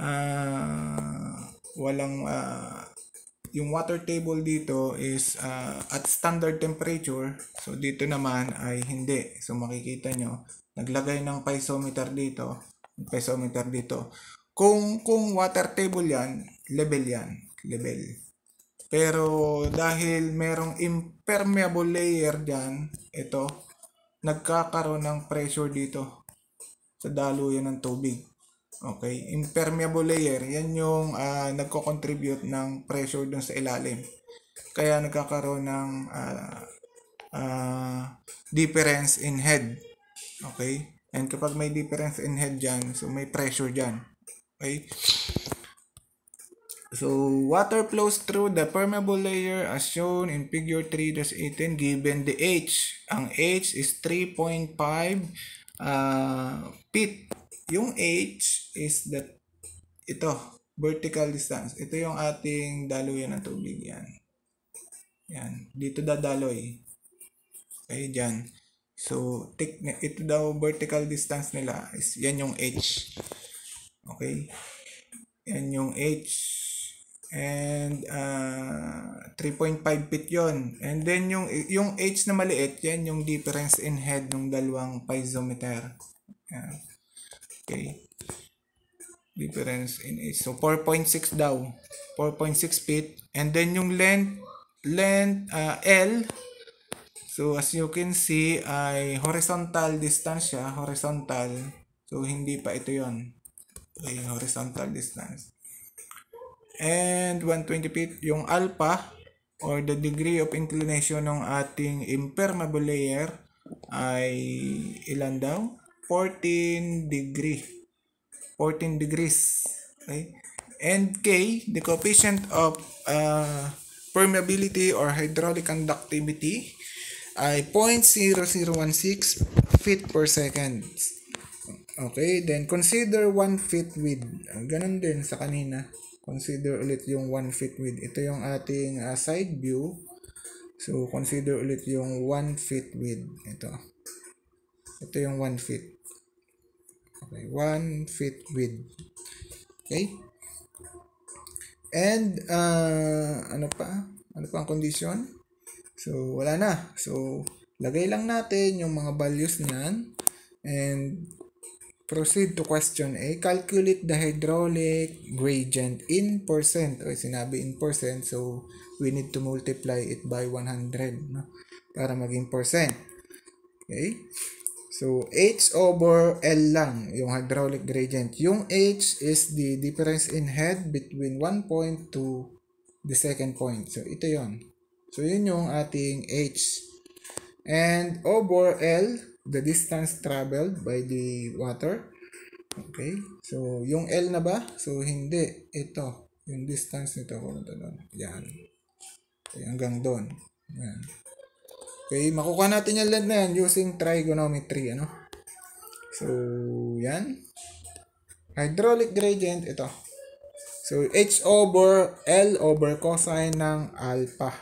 uh, walang uh, yung water table dito is uh, at standard temperature. So, dito naman ay hindi. So, makikita nyo, naglagay ng piezometer dito. Piezometer dito. Kung, kung water table yan, level yan. Level. Pero dahil merong impermeable layer dyan, ito, nagkakaroon ng pressure dito sa daluyan ng tubig. Okay, impermeable layer, yan yung uh, nagko-contribute ng pressure dun sa ilalim. Kaya nagkakaroon ng uh, uh, difference in head. Okay? And kapag may difference in head dyan, so may pressure dyan. Okay? So, water flows through the permeable layer as shown in figure 3-18 given the H. Ang H is 3.5 uh, feet. Yung H is the, ito, vertical distance. Ito yung ating daluyan ng tubig. Yan. Yan. Dito dadaloy. Okay, dyan. So, take, ito daw vertical distance nila. Is, yan yung H. Okay? Yan yung H. And uh, ah, 3.5 feet yon And then yung, yung H na maliit, yan yung difference in head ng dalawang piezometer. Okay. Difference in H. So 4.6 daw. 4.6 feet. And then yung length, length uh, L. So as you can see ay horizontal distance siya. Horizontal. So hindi pa ito yon Okay, horizontal distance and 120 th yung alpha or the degree of inclination ng ating impermeable layer ay ilan daw? 14 degree. 14 degrees. Okay? And K, the coefficient of uh, permeability or hydraulic conductivity ay 0.0016 feet per second. Okay, then consider 1 feet width. Ganun din sa kanina. Consider ulit yung 1 feet width. Ito yung ating uh, side view. So, consider ulit yung 1 feet width. Ito. Ito yung 1 feet. Okay, 1 feet width. Okay? And, uh, ano pa? Ano pa ang condition? So, wala na. So, lagay lang natin yung mga values niyan. And, Proceed to question A. Calculate the hydraulic gradient in percent. O sinabi in percent, so we need to multiply it by 100 no? para maging percent. Okay? So, H over L lang yung hydraulic gradient. Yung H is the difference in head between one point to the second point. So, ito yon So, yun yung ating H. And over L, the distance traveled by the water. Okay? So, yung L na ba? So, hindi. Ito. Yung distance nito. Pumunta ano doon. Yan. Okay, hanggang doon. Yan. Okay, makukuha natin yung land na yan using trigonometry, ano? So, yan. Hydraulic gradient, ito. So, H over L over cosine ng alpha.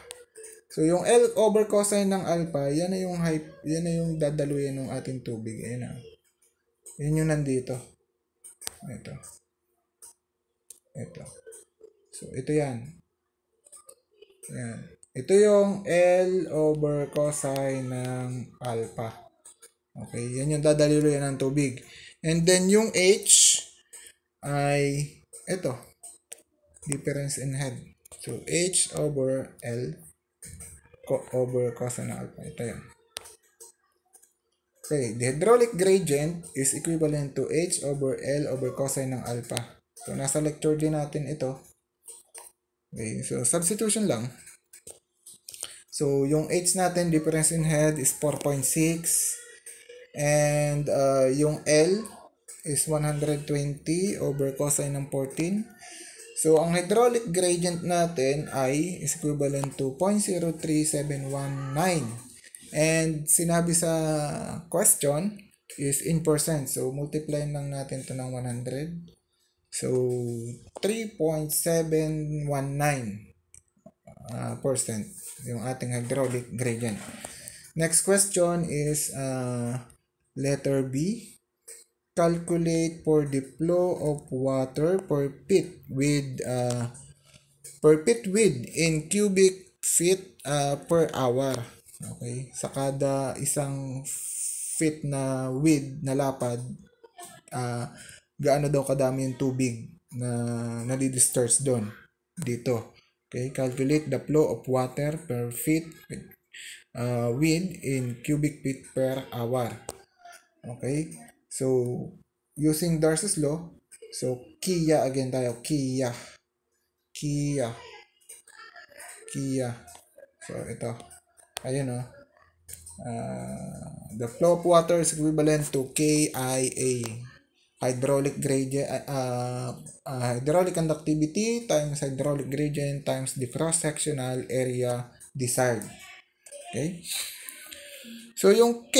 So, yung L over cosine ng alpha, yan na yung height, yan na yung dadaluyan ng ating tubig. Ayan na. Yan yung nandito. Ito. Ito. So, ito yan. Yan. Ito yung L over cosine ng alpha. Okay, yan yung dadaluyan ng tubig. And then yung H ay ito. Difference in head. So, H over L over cosine ng alpha. Ito yun. Okay, the hydraulic gradient is equivalent to H over L over cosine ng alpha. So, nasa lecture din natin ito. Okay, so substitution lang. So, yung H natin, difference in head is 4.6. And uh, yung L is 120 over cosine ng 14. So, ang hydraulic gradient natin ay is equivalent to 0.03719. And sinabi sa question is in percent. So, multiply lang natin to ng 100. So, 3.719 uh, percent yung ating hydraulic gradient. Next question is uh, letter B calculate for the flow of water per pit with uh, per pit width in cubic feet uh, per hour. Okay? Sa kada isang feet na width na lapad, uh, gaano daw kadami yung tubig na nadidischarge doon dito. Okay, calculate the flow of water per feet uh, width in cubic feet per hour. Okay, So, using Darcy's law, so Kia again tayo, Kia. Kia. Kia. So, ito. Ayun Oh. Uh, the flow of water is equivalent to KIA. Hydraulic gradient, uh, uh, hydraulic conductivity times hydraulic gradient times the cross-sectional area desired. Okay? So, yung K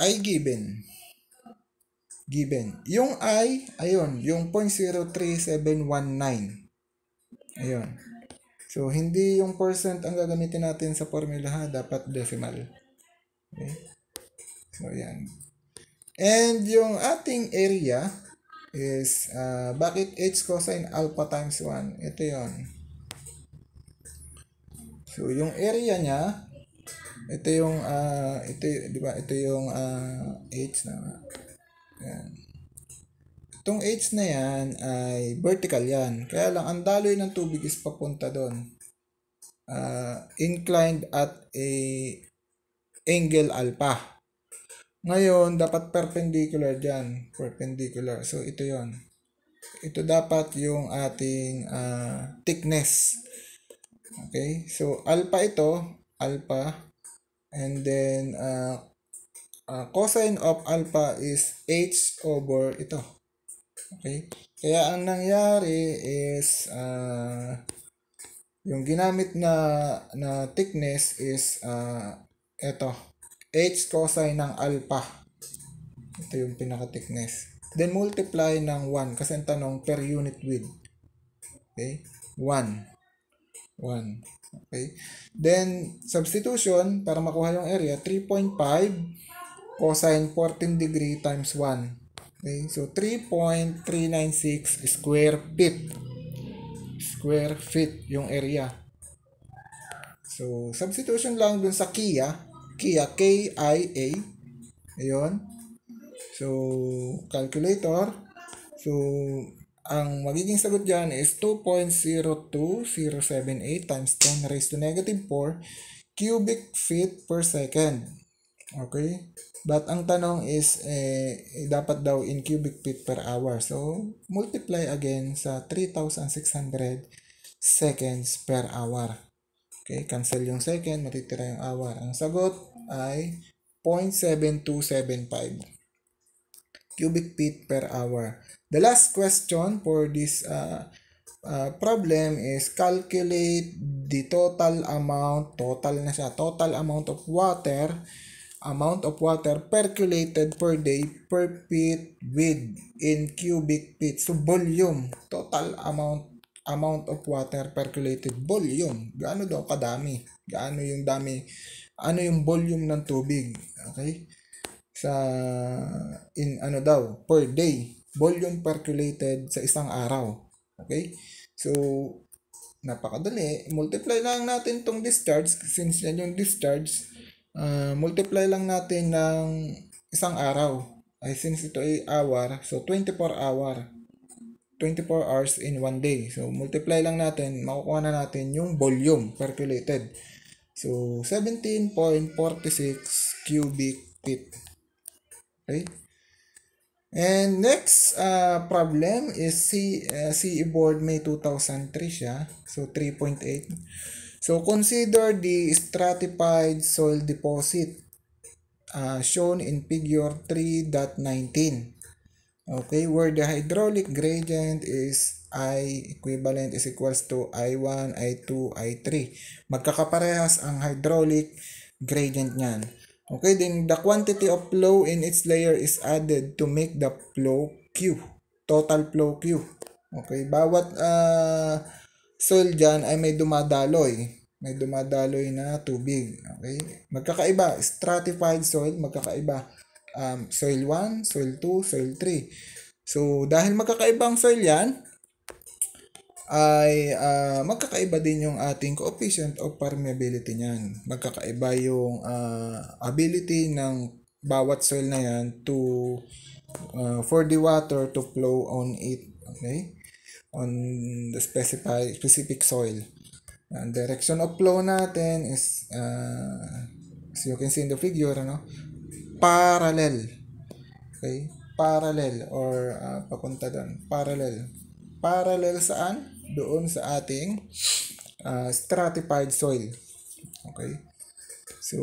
ay given given. Yung I, ayun, yung 0.03719. Ayun. So, hindi yung percent ang gagamitin natin sa formula ha. Dapat decimal. Okay? So, yan. And yung ating area is, uh, bakit h cosine alpha times 1? Ito yon So, yung area niya, ito yung, uh, ito, di ba, ito yung uh, h na yan. Itong H na yan ay vertical yan. Kaya lang, ang daloy ng tubig is papunta doon. Uh, inclined at a angle alpha. Ngayon, dapat perpendicular dyan. Perpendicular. So, ito yon Ito dapat yung ating uh, thickness. Okay? So, alpha ito. Alpha. And then, uh, uh, cosine of alpha is h over ito. Okay? Kaya ang nangyari is uh, yung ginamit na na thickness is uh, ah, ito. h cosine ng alpha. Ito yung pinaka-thickness. Then multiply ng 1 kasi ang tanong per unit width. Okay? 1. 1. Okay? Then, substitution, para makuha yung area, 3.5 cosine 14 degree times 1. Okay, so 3.396 square feet. Square feet yung area. So, substitution lang dun sa Kia. Kia, K-I-A. Ayun. So, calculator. So, ang magiging sagot dyan is 2.02078 times 10 raised to negative 4 cubic feet per second. Okay? But ang tanong is, eh, eh, dapat daw in cubic feet per hour. So, multiply again sa 3,600 seconds per hour. Okay, cancel yung second, matitira yung hour. Ang sagot ay 0.7275 cubic feet per hour. The last question for this uh, uh, problem is calculate the total amount, total na siya, total amount of water amount of water percolated per day per pit width in cubic feet. So, volume. Total amount amount of water percolated volume. Gaano daw kadami? Gaano yung dami? Ano yung volume ng tubig? Okay? Sa in ano daw per day volume percolated sa isang araw. Okay? So napakadali. Multiply lang natin tong discharge since yan yung discharge uh, multiply lang natin ng isang araw. Ay, since ito ay hour, so 24 hour. 24 hours in one day. So, multiply lang natin, makukuha na natin yung volume percolated. So, 17.46 cubic feet. Okay? And next uh, problem is si, uh, si board may 2003 siya. So, 3.8. So consider the stratified soil deposit uh, shown in figure 3.19 okay where the hydraulic gradient is I equivalent is equals to I1, I2, I3 magkakaparehas ang hydraulic gradient niyan okay then the quantity of flow in its layer is added to make the flow Q total flow Q okay bawat uh, soil dyan ay may dumadaloy. May dumadaloy na tubig. Okay? Magkakaiba. Stratified soil, magkakaiba. Um, soil 1, soil 2, soil 3. So, dahil magkakaibang soil yan, ay uh, magkakaiba din yung ating coefficient of permeability niyan. Magkakaiba yung uh, ability ng bawat soil na yan to uh, for the water to flow on it. Okay? on the specified specific soil. And direction of flow natin is uh, as you can see in the figure ano, parallel. Okay? Parallel or uh, papunta doon. Parallel. Parallel saan? Doon sa ating uh, stratified soil. Okay? So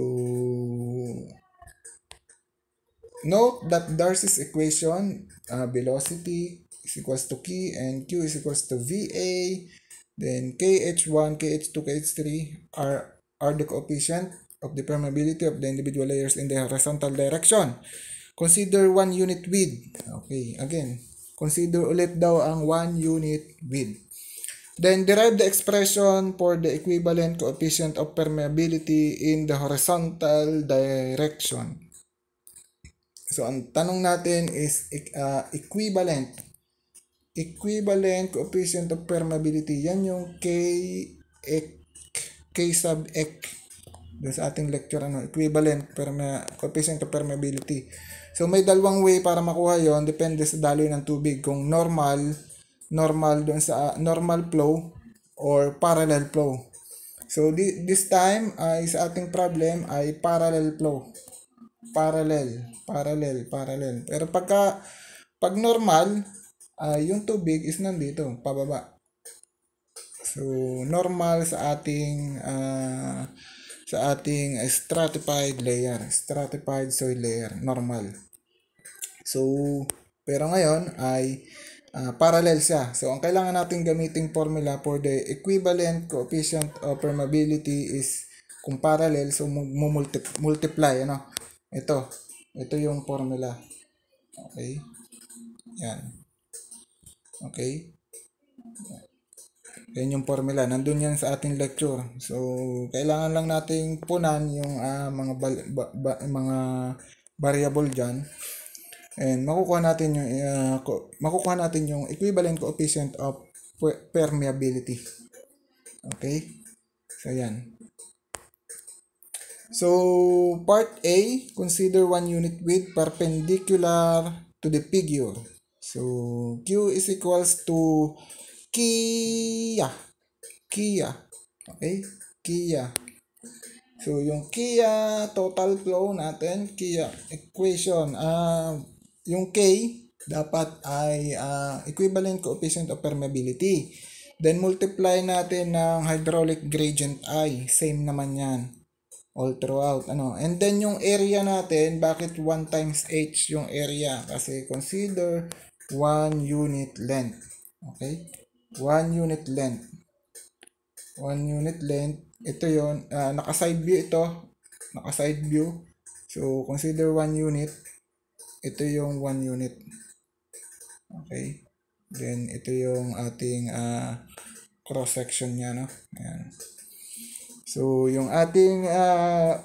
note that Darcy's equation, uh, velocity is equals to key and Q is equals to VA. Then KH1, KH2, KH3 are, are the coefficient of the permeability of the individual layers in the horizontal direction. Consider one unit width. Okay, again, consider ulit daw ang one unit width. Then derive the expression for the equivalent coefficient of permeability in the horizontal direction. So, ang tanong natin is uh, equivalent equivalent coefficient of permeability. Yan yung K, ek, K sub x Doon sa ating lecture, ano, equivalent perme, coefficient of permeability. So, may dalawang way para makuha yon Depende sa daloy ng tubig. Kung normal, normal doon sa uh, normal flow or parallel flow. So, di, this time, ay uh, sa ating problem ay parallel flow. Parallel, parallel, parallel. Pero pagka, pag normal, uh, yung tubig is nandito, pababa. So, normal sa ating uh, sa ating stratified layer, stratified soil layer, normal. So, pero ngayon ay uh, parallel siya. So, ang kailangan natin gamiting formula for the equivalent coefficient of permeability is kung parallel, so multiply, ano? Ito. Ito yung formula. Okay. Yan. Okay? Yan yung formula. Nandun yan sa ating lecture. So, kailangan lang nating punan yung uh, mga ba- ba- mga variable dyan. And makukuha natin yung uh, makukuha natin yung equivalent coefficient of permeability. Okay? So, yan. So, part A, consider one unit width perpendicular to the figure. So, Q is equals to Kia. Kia. Okay? Kia. So, yung Kia total flow natin, Kia equation. Uh, yung K, dapat ay uh, equivalent coefficient of permeability. Then, multiply natin ng hydraulic gradient I. Same naman yan. All throughout. Ano? And then, yung area natin, bakit 1 times H yung area? Kasi consider 1 unit length. Okay? 1 unit length. 1 unit length. Ito yon uh, ah, naka-side view ito. Naka-side view. So, consider 1 unit. Ito yung 1 unit. Okay? Then, ito yung ating uh, cross-section niya, no? Ayan. So, yung ating uh,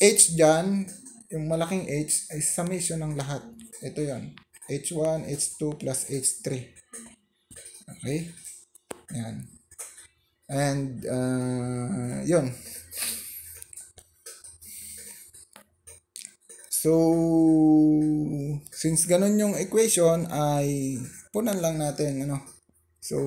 H dyan, yung malaking H ay summation ng lahat. Ito yon H1, H2 plus H3. Okay? Yan. And, uh, yun. So, since ganun yung equation, ay punan lang natin, ano. So,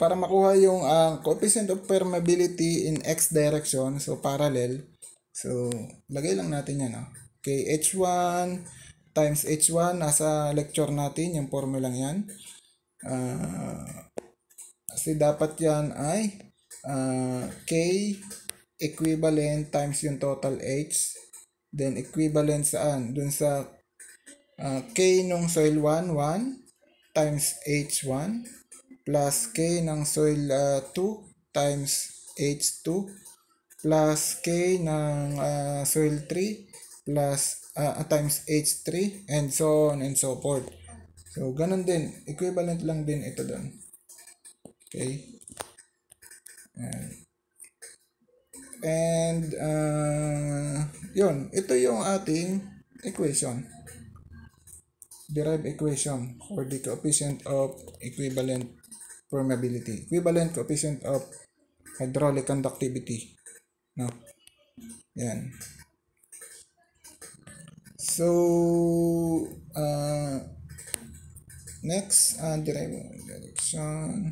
para makuha yung uh, coefficient of permeability in x direction, so parallel, so, lagay lang natin yan, no? Ah. Okay, H1, times H1. Nasa lecture natin yung formulang yan. Uh, kasi dapat yan ay uh, K equivalent times yung total H. Then equivalent saan? Dun sa uh, K nung soil 1, 1 times H1 plus K ng soil uh, 2 times H2 plus K ng uh, soil 3 plus uh, times H3 and so on and so forth. So, ganun din. Equivalent lang din ito doon. Okay. and, uh, yun. Ito yung ating equation. Derived equation for the coefficient of equivalent permeability. Equivalent coefficient of hydraulic conductivity. No? Yan. So, uh, next, uh, deriving direction.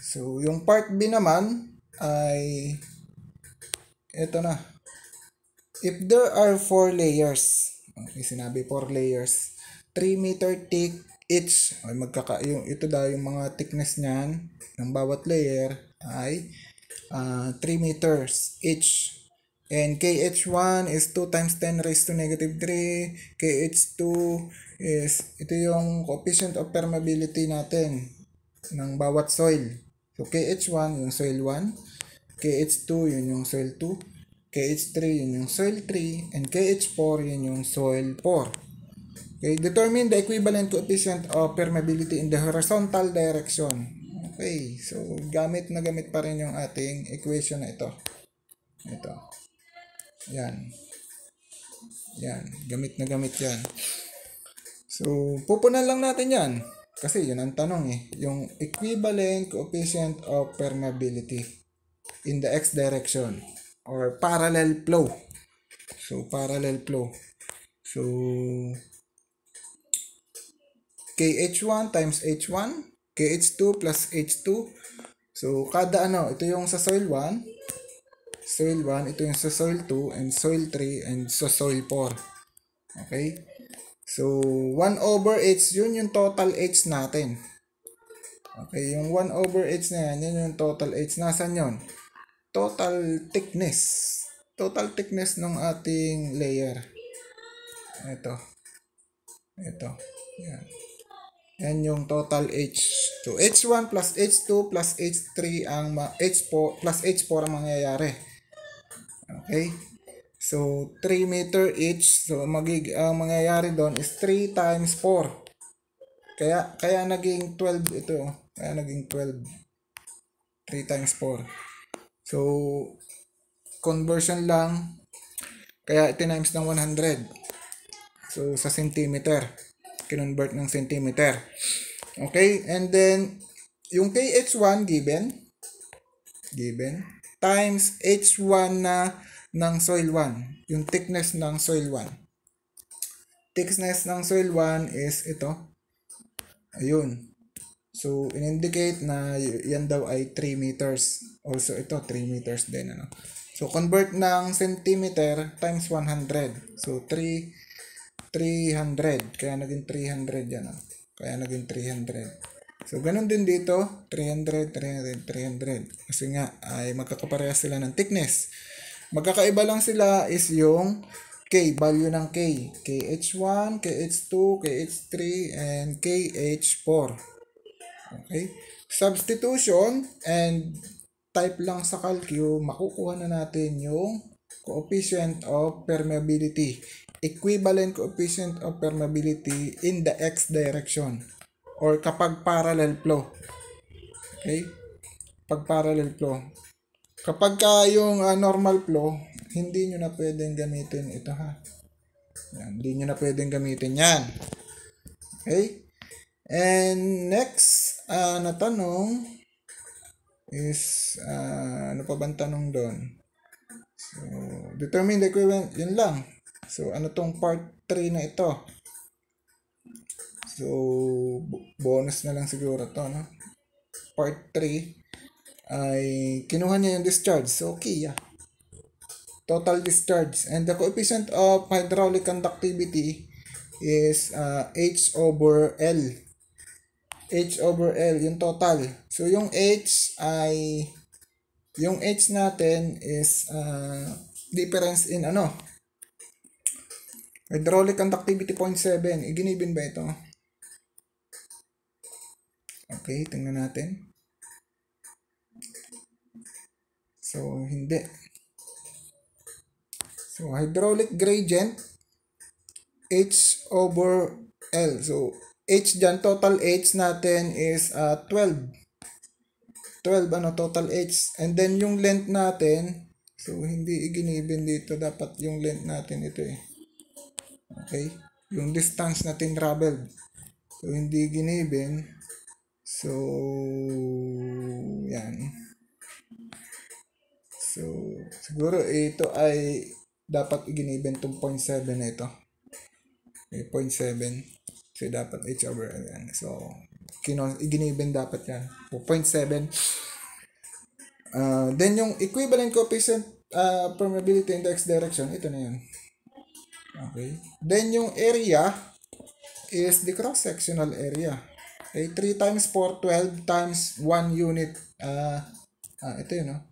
So, yung part B naman ay ito na. If there are four layers, okay, sinabi four layers, 3 meter thick each, ay magkaka, yung, ito daw yung mga thickness niyan, ng bawat layer ay uh, 3 meters each. And KH1 is 2 times 10 raised to negative 3. KH2 is, ito yung coefficient of permeability natin ng bawat soil. So, KH1, yung soil 1. KH2, yun yung soil 2. KH3, yun yung soil 3. And KH4, yun yung soil 4. Okay, determine the equivalent coefficient of permeability in the horizontal direction. Okay, so gamit na gamit pa rin yung ating equation na ito. Ito. Yan. Yan. Gamit na gamit yan. So, pupunan lang natin yan. Kasi yun ang tanong eh. Yung equivalent coefficient of permeability in the x direction or parallel flow. So, parallel flow. So, KH1 times H1, KH2 plus H2. So, kada ano, ito yung sa soil 1, soil 1, ito yung sa soil 2, and soil 3, and sa soil 4. Okay? So, 1 over H, yun yung total H natin. Okay, yung 1 over H na yan, yun yung total H. Nasaan yun? Total thickness. Total thickness ng ating layer. Ito. Ito. Yan. Yan yung total H. So, H1 plus H2 plus H3 ang ma H4 plus H4 ang mangyayari. Okay? So, 3 meter each. So, magig ang uh, mangyayari doon is 3 times 4. Kaya, kaya naging 12 ito. Kaya naging 12. 3 times 4. So, conversion lang. Kaya, times ng 100. So, sa centimeter. Kinonvert ng centimeter. Okay? And then, yung KH1 given, given, times H1 na ng soil 1. Yung thickness ng soil 1. Thickness ng soil 1 is ito. Ayun. So, in-indicate na yan daw ay 3 meters. Also, ito 3 meters din. Ano? So, convert ng centimeter times 100. So, 3 300. Kaya naging 300 yan. Ano? Kaya naging 300. So, ganun din dito, 300, 300, 300. Kasi nga, ay magkakapareha sila ng thickness. Magkakaiba lang sila is yung K, value ng K. KH1, KH2, KH3, and KH4. Okay? Substitution and type lang sa CalQ, makukuha na natin yung coefficient of permeability. Equivalent coefficient of permeability in the X direction or kapag parallel flow. Okay? Pag parallel flow. Kapag ka yung uh, normal flow, hindi nyo na pwedeng gamitin ito ha. Yan, hindi nyo na pwedeng gamitin yan. Okay? And next uh, na tanong is uh, ano pa bang tanong doon? So, determine the equivalent, yun lang. So, ano tong part 3 na ito? So, bonus na lang siguro to, no? Part 3 ay kinuha niya yung discharge. So, okay, yeah. Total discharge. And the coefficient of hydraulic conductivity is uh, H over L. H over L, yung total. So, yung H ay, yung H natin is uh, difference in ano, Hydraulic conductivity 0.7. Iginibin ba ito? Okay, tingnan natin. So, hindi. So, hydraulic gradient, H over L. So, H dyan, total H natin is uh, 12. 12, ano, total H. And then, yung length natin, so, hindi iginibin dito. Dapat yung length natin ito eh. Okay? Yung distance natin traveled. So, hindi ginibin. So, yan. So, siguro ito ay dapat iginiven tong 0.7 na ito. Okay, 0.7. So, dapat H over yan. So, kinon, iginiven dapat yan. So, 0.7. Uh, ah, then, yung equivalent coefficient uh, permeability index direction, ito na yun. Okay. Then, yung area is the cross-sectional area. Okay, eh, 3 times 4, 12 times 1 unit. Uh, ah, ito yun, no?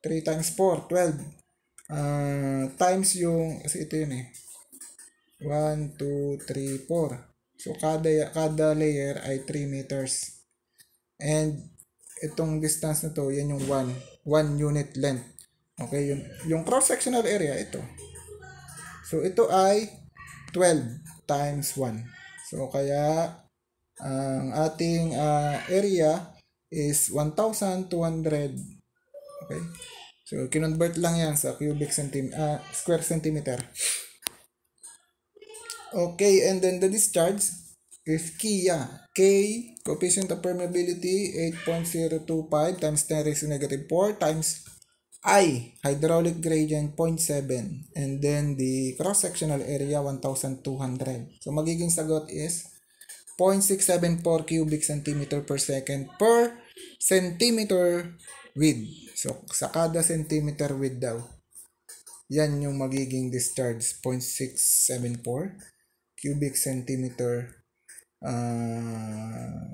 3 times 4, 12. Uh, times yung, kasi ito yun eh. 1, 2, 3, 4. So, kada, kada layer ay 3 meters. And, itong distance na to, yan yung 1. 1 unit length. Okay, yung, yung cross-sectional area, ito. So, ito ay 12 times 1. So, kaya ang ating uh, area is 1,200. Okay? So, kinonvert lang yan sa cubic centimeter, uh, ah, square centimeter. Okay, and then the discharge is KIA. K, coefficient of permeability, 8.025 times 10 raised to negative 4 times I, hydraulic gradient, 0.7. And then the cross-sectional area, 1,200. So, magiging sagot is 0.674 cubic centimeter per second per centimeter width. So, sa kada centimeter width daw, yan yung magiging discharge 0.674 cubic centimeter uh,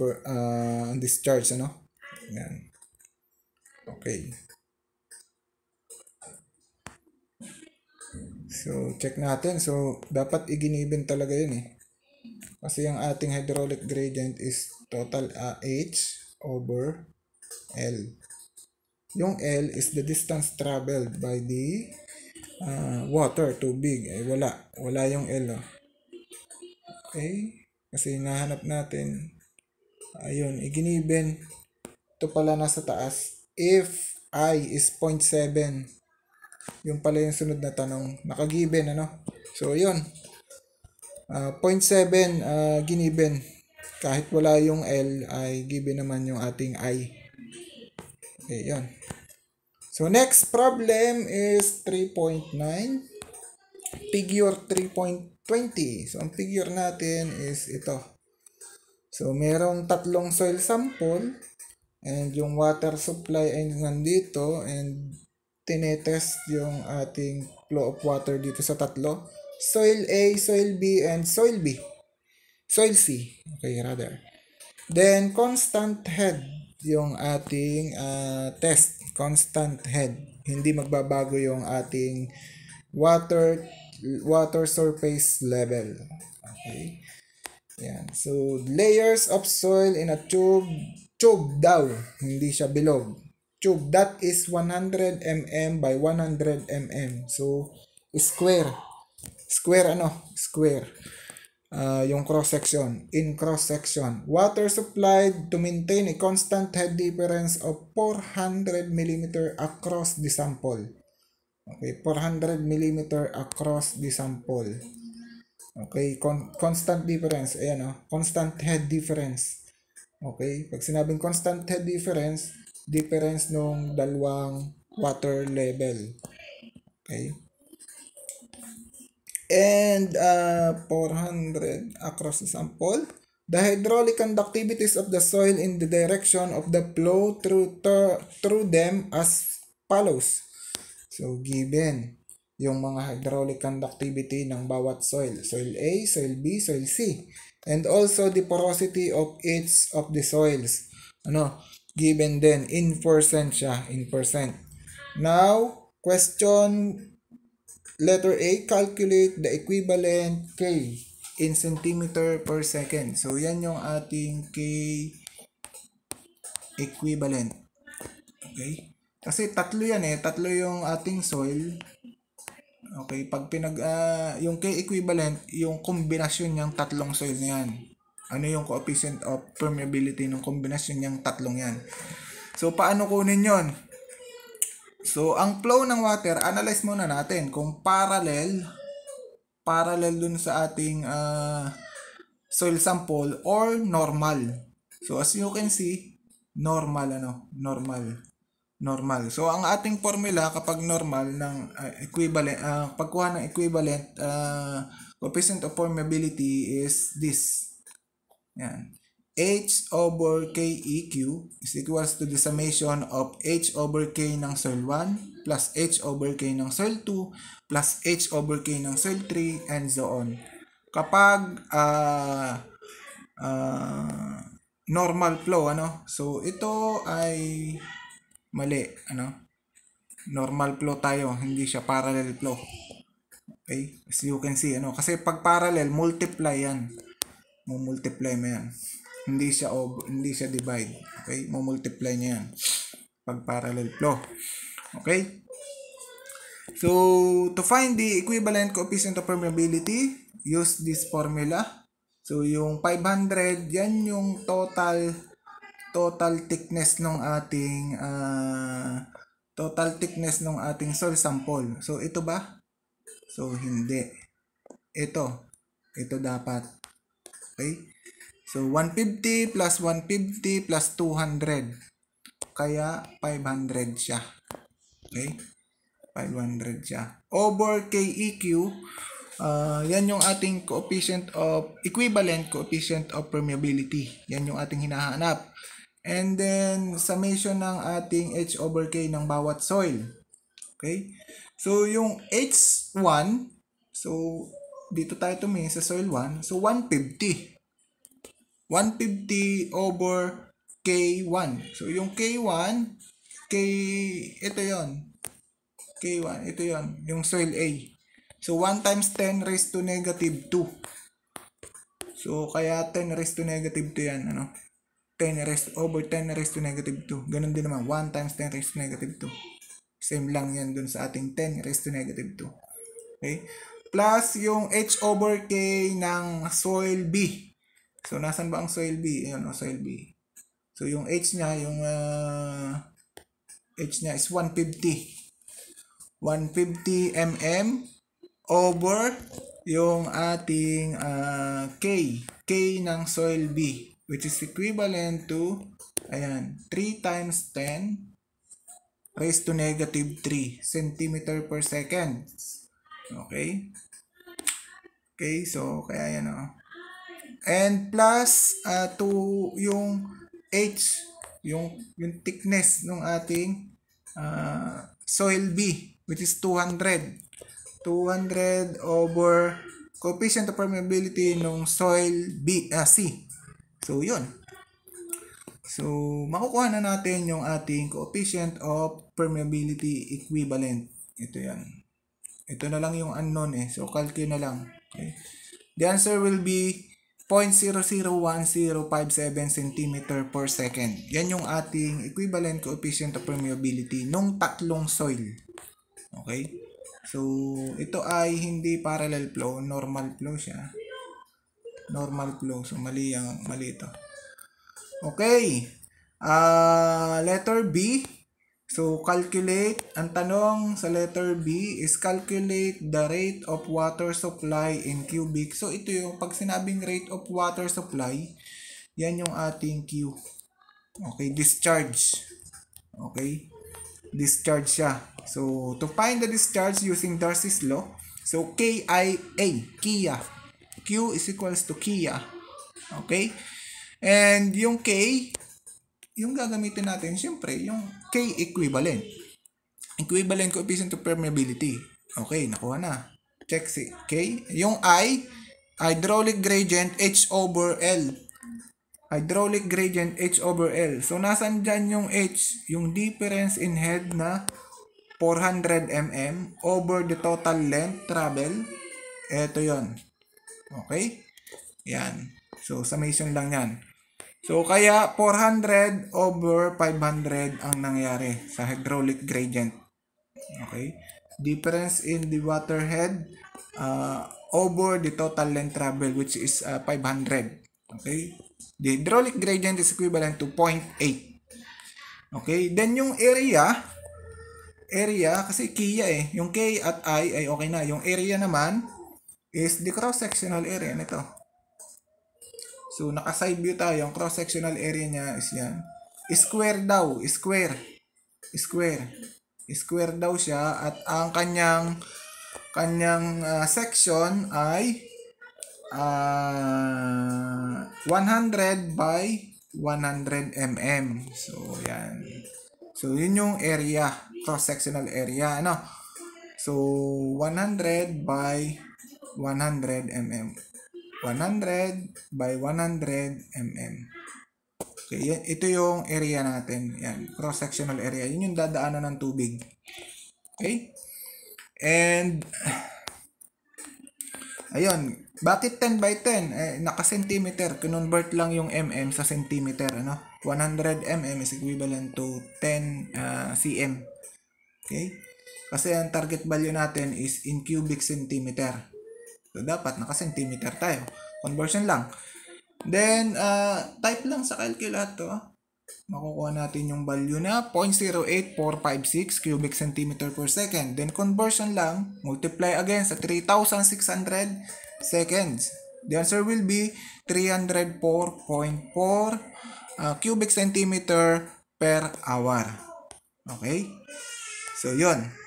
per uh, discharge ano yan okay so check natin so dapat iginibin talaga yun eh kasi ang ating hydraulic gradient is total uh, H over L. Yung L is the distance traveled by the uh, water, tubig. Eh, wala. Wala yung L. Oh. Okay? Kasi hinahanap natin. Ayun, iginiben. Ito pala nasa taas. If I is 0.7, yung pala yung sunod na tanong. Nakagiben. ano? So, yun. Uh, 0.7 uh, giniven. Kahit wala yung L ay given naman yung ating I. Okay, yun. So, next problem is 3.9. Figure 3.20. So, ang figure natin is ito. So, merong tatlong soil sample and yung water supply ay nandito and tinetest yung ating flow of water dito sa tatlo soil A, soil B, and soil B. Soil C. Okay, rather. Then, constant head yung ating uh, test. Constant head. Hindi magbabago yung ating water water surface level. Okay. Yan. So, layers of soil in a tube. Tube daw. Hindi siya bilog. Tube. That is 100 mm by 100 mm. So, square square ano, square. Uh, yung cross section, in cross section. Water supplied to maintain a constant head difference of 400 mm across the sample. Okay, 400 mm across the sample. Okay, con constant difference. Ayan oh, constant head difference. Okay, pag sinabing constant head difference, difference nung dalawang water level. Okay and uh, 400 across the sample. The hydraulic conductivities of the soil in the direction of the flow through, through them as follows. So, given yung mga hydraulic conductivity ng bawat soil. Soil A, soil B, soil C. And also the porosity of each of the soils. Ano? Given then in percent siya, in percent. Now, question Letter A, calculate the equivalent K in centimeter per second. So, yan yung ating K equivalent. Okay? Kasi tatlo yan eh. Tatlo yung ating soil. Okay? Pag pinag... Uh, yung K equivalent, yung kombinasyon ng tatlong soil na yan. Ano yung coefficient of permeability ng kombinasyon ng tatlong yan. So, paano kunin yon So, ang flow ng water, analyze muna natin kung parallel, parallel dun sa ating uh, soil sample or normal. So, as you can see, normal ano, normal. Normal. So, ang ating formula kapag normal ng uh, equivalent, uh, pagkuha ng equivalent uh, coefficient of permeability is this. Yan. H over KEQ is equals to the summation of H over K ng cell 1 plus H over K ng cell 2 plus H over K ng cell 3 and so on. Kapag uh, uh, normal flow, ano? So, ito ay mali, ano? Normal flow tayo, hindi siya parallel flow. Okay? As you can see, ano? Kasi pag parallel, multiply yan. Mumultiply mo yan. Hindi siya ob, hindi siya divide. Okay? Mo-multiply niya yan pag parallel flow. Okay? So, to find the equivalent coefficient of permeability, use this formula. So, yung 500, yan yung total total thickness nung ating uh, total thickness nung ating soil sample. So, ito ba? So, hindi. Ito. Ito dapat. Okay? So, 150 plus 150 plus 200. Kaya, 500 siya. Okay? 500 siya. Over KEQ, uh, yan yung ating coefficient of, equivalent coefficient of permeability. Yan yung ating hinahanap. And then, summation ng ating H over K ng bawat soil. Okay? So, yung H1, so, dito tayo tumingin sa soil 1, so 150. 150 over K1. So, yung K1, K, ito yon K1, ito yon yung soil A. So, 1 times 10 raised to negative 2. So, kaya 10 raised to negative 2 yan, ano? 10 raised over 10 raised to negative 2. Ganun din naman, 1 times 10 raised to negative 2. Same lang yan dun sa ating 10 raised to negative 2. Okay? Plus, yung H over K ng soil B. So, nasan ba ang soil B? Ayan, oh, soil B. So, yung H niya, yung uh, H niya is 150. 150 mm over yung ating uh, K. K ng soil B, which is equivalent to, ayan, 3 times 10 raised to negative 3 centimeter per second. Okay? Okay, so, kaya yan o. Oh. And plus uh, to yung H, yung, yung thickness ng ating uh, soil B which is 200. 200 over coefficient of permeability ng soil B, uh, C. So, yun. So, makukuha na natin yung ating coefficient of permeability equivalent. Ito yan. Ito na lang yung unknown eh. So, calculate na lang. Okay. The answer will be 0.0010057 cm per second. Yan yung ating equivalent coefficient of permeability nung tatlong soil. Okay? So, ito ay hindi parallel flow, normal flow siya. Normal flow. So, mali, yung, mali ito. Okay. Uh, letter B, So, calculate. Ang tanong sa letter B is calculate the rate of water supply in cubic. So, ito yung pag sinabing rate of water supply, yan yung ating Q. Okay, discharge. Okay, discharge siya. So, to find the discharge using Darcy's law, so KIA, KIA. Q is equals to KIA. Okay? And yung K, yung gagamitin natin, syempre, yung K equivalent. Equivalent coefficient to permeability. Okay, nakuha na. Check si K. Yung I, hydraulic gradient H over L. Hydraulic gradient H over L. So, nasan dyan yung H? Yung difference in head na 400 mm over the total length travel. Ito yon Okay? Yan. So, summation lang yan. So, kaya 400 over 500 ang nangyari sa hydraulic gradient. Okay? Difference in the water head uh, over the total length travel which is uh, 500. Okay? The hydraulic gradient is equivalent to 0.8. Okay? Then, yung area, area, kasi Kia eh. Yung K at I ay okay na. Yung area naman is the cross-sectional area nito. So, naka-side view tayo. Ang cross-sectional area niya is yan. Square daw. Square. Square. Square daw siya. At ang kanyang kanyang uh, section ay uh, ah, 100 by 100 mm. So, yan. So, yun yung area. Cross-sectional area. Ano? So, 100 by 100 mm. 100 by 100 mm. Okay, ito yung area natin. Yan, cross-sectional area. Yun yung dadaanan ng tubig. Okay? And, ayun, bakit 10 by 10? Eh, naka-centimeter. Kinonvert lang yung mm sa centimeter. Ano? 100 mm is equivalent to 10 uh, ah, cm. Okay? Kasi ang target value natin is in cubic centimeter. So, dapat naka-centimeter tayo. Conversion lang. Then, uh, type lang sa calculator. Makukuha natin yung value na 0.08456 cubic centimeter per second. Then, conversion lang. Multiply again sa 3,600 seconds. The answer will be 304.4 uh, ah, cubic centimeter per hour. Okay? So, yun.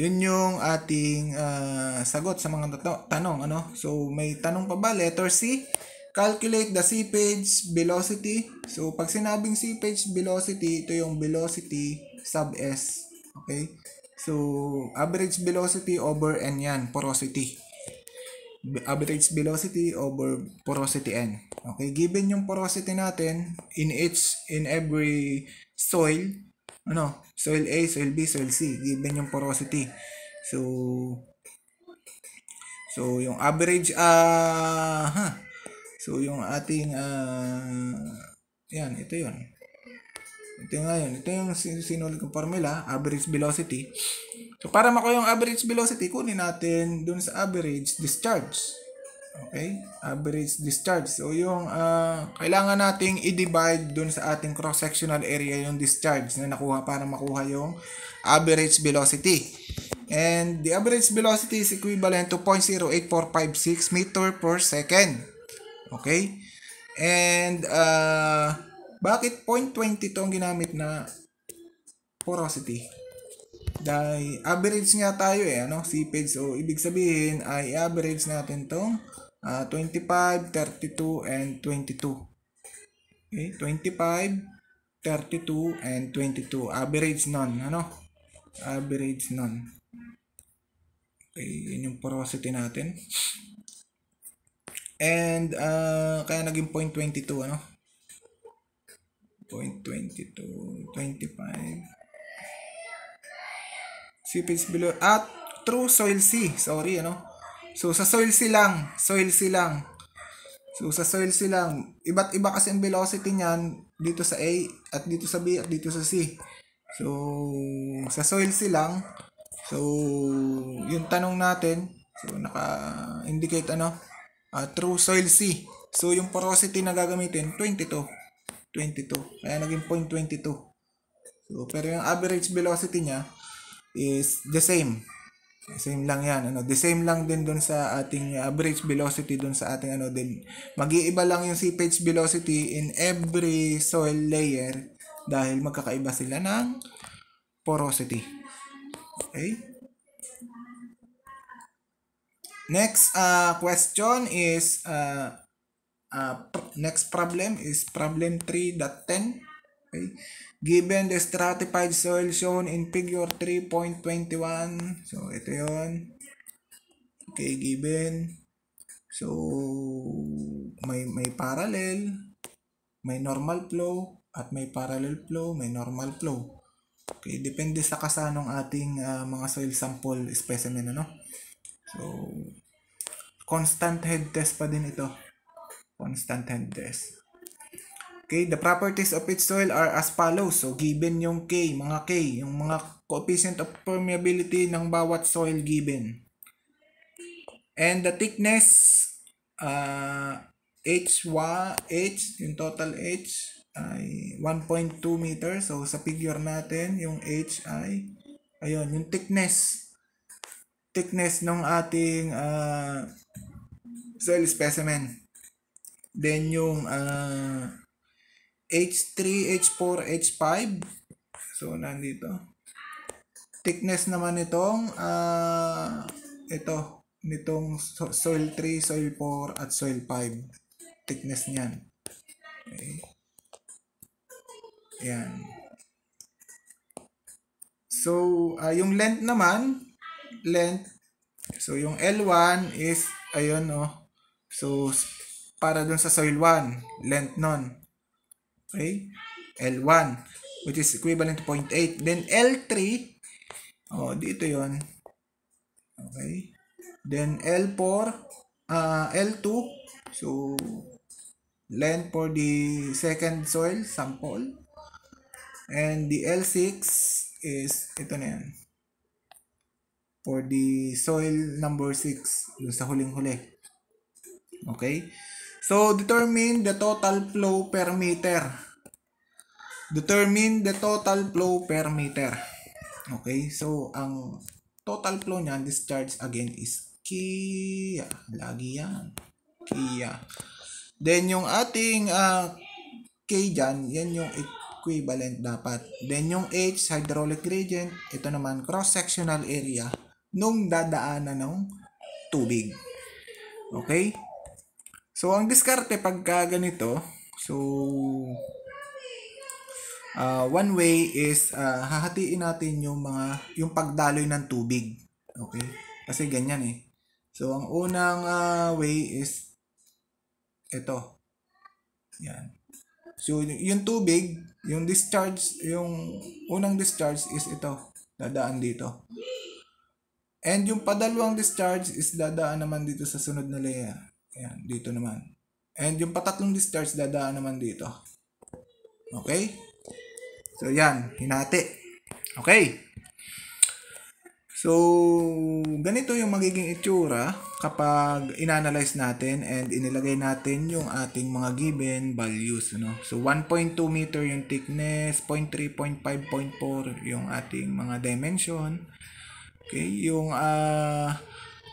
Yun yung ating uh, sagot sa mga tanong. Ano? So, may tanong pa ba? Letter C. Calculate the seepage velocity. So, pag sinabing seepage velocity, ito yung velocity sub S. Okay? So, average velocity over N yan, porosity. Average velocity over porosity N. Okay, given yung porosity natin in each, in every soil, ano, soil A, soil B, soil C, given yung porosity. So, so yung average, ah, uh, so yung ating, uh, yan, ito yun. Ito nga yun. Ito yung sinulit kong formula, average velocity. So, para makuha yung average velocity, kunin natin dun sa average discharge. Okay? Average discharge. So, yung uh, kailangan nating i-divide dun sa ating cross-sectional area yung discharge na nakuha para makuha yung average velocity. And the average velocity is equivalent to 0.08456 meter per second. Okay? And, uh, bakit 0.22 ang ginamit na porosity? Dahil average nga tayo eh, ano? Seepage. So, ibig sabihin ay average natin tong uh, 25, 32, and 22. Okay, 25, 32, and 22. Average nun, ano? Average nun. Okay, yun yung porosity natin. And, uh, kaya naging 0.22, ano? 0.22, 25. Seepage below, at true soil C, sorry, ano? So, sa soil silang, soil silang. So, sa soil silang, iba't iba kasi ang velocity niyan dito sa A at dito sa B at dito sa C. So, sa soil silang, so, yung tanong natin, so, naka-indicate ano, uh, through soil C. So, yung porosity na gagamitin, 22. 22. Kaya naging 0.22. So, pero yung average velocity niya is the same. Same lang yan. Ano, the same lang din doon sa ating uh, average velocity doon sa ating ano din. Mag-iiba lang yung seepage velocity in every soil layer dahil magkakaiba sila ng porosity. Okay? Next uh, question is uh, uh, pr next problem is problem 3.10. Okay? Given the stratified soil shown in figure 3.21. So, ito yon Okay, given. So, may, may parallel, may normal flow, at may parallel flow, may normal flow. Okay, depende sa kasanong ating uh, mga soil sample specimen, ano? So, constant head test pa din ito. Constant head test. Okay, the properties of its soil are as follows. So, given yung K, mga K, yung mga coefficient of permeability ng bawat soil given. And the thickness, uh, h H, yung total H, ay 1.2 meter. So, sa figure natin, yung H ay, ayun, yung thickness. Thickness ng ating uh, soil specimen. Then, yung uh, H3, H4, H5. So, nandito. Thickness naman itong, uh, ah, ito, nitong soil 3, soil 4, at soil 5. Thickness niyan. Okay. Ayan. So, uh, yung length naman, length, so yung L1 is, ayun, oh, so, para dun sa soil 1, length nun. Okay? L1, which is equivalent to 0.8. Then L3, oh, dito yon Okay? Then L4, uh, L2, so length for the second soil sample. And the L6 is, ito na yan. For the soil number 6, dun sa huling-huli. Okay? So, determine the total flow per meter. Determine the total flow per meter. Okay, so ang total flow niya, discharge again is Kia. Lagi yan. Kia. Then yung ating uh, K dyan, yan yung equivalent dapat. Then yung H, hydraulic gradient, ito naman cross-sectional area nung dadaanan ng tubig. Okay? So, ang diskarte pagka ganito, so, uh, one way is uh, hahatiin natin yung mga, yung pagdaloy ng tubig. Okay? Kasi ganyan eh. So, ang unang uh, way is ito. Yan. So, yung tubig, yung discharge, yung unang discharge is ito. Dadaan dito. And yung padalawang discharge is dadaan naman dito sa sunod na layer. Ayan, dito naman. And yung patatlong discharge dadaan naman dito. Okay? So, yan. Hinati. Okay. So, ganito yung magiging itsura kapag inanalyze natin and inilagay natin yung ating mga given values. Ano? So, 1.2 meter yung thickness, 0.3, 0.5, 0.4 yung ating mga dimension. Okay, yung uh,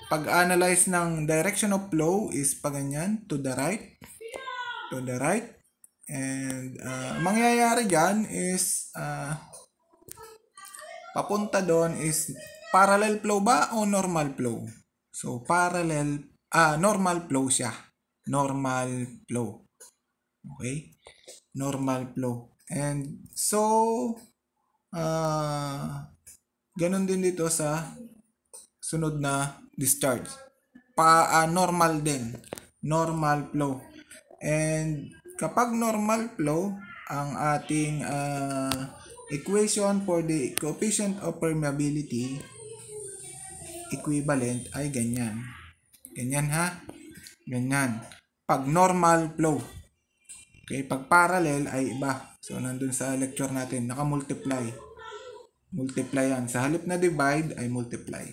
pag-analyze ng direction of flow is pa ganyan, to the right, to the right. And uh, mangyayari dyan is uh, papunta doon is parallel flow ba o normal flow? So parallel, ah, normal flow siya. Normal flow. Okay? Normal flow. And so, uh, ganun din dito sa sunod na discharge. Pa uh, normal din, normal flow. And kapag normal flow ang ating uh, equation for the coefficient of permeability equivalent ay ganyan. Ganyan ha? Ganyan. Pag normal flow. Okay, pag parallel ay iba. So, nandun sa lecture natin, nakamultiply. Multiply yan. Sa halip na divide ay multiply.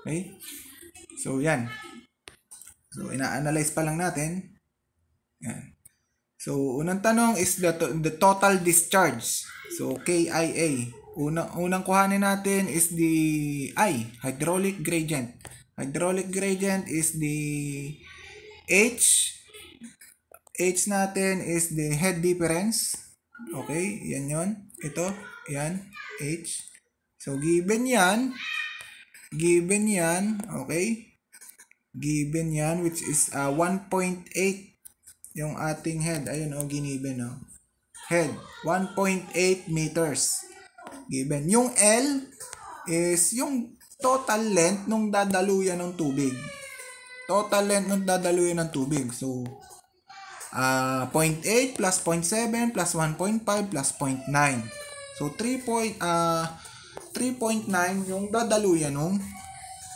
Okay? So, yan. So, ina-analyze pa lang natin. Yan. So, unang tanong is the, to- the total discharge. So, KIA. Unang, unang kuhanin natin is the I, hydraulic gradient. Hydraulic gradient is the H. H natin is the head difference. Okay, yan yon Ito, yan, H. So, given yan, Given yan, okay? Given yan, which is uh, 1.8 yung ating head. Ayun, oh, giniven, oh. Head, 1.8 meters. Given. Yung L is yung total length nung dadaluyan ng tubig. Total length nung dadaluyan ng tubig. So, uh, 0.8 plus 0.7 plus 1.5 plus 0.9. So, 3 point, uh, 3.9 yung dadaluyan ng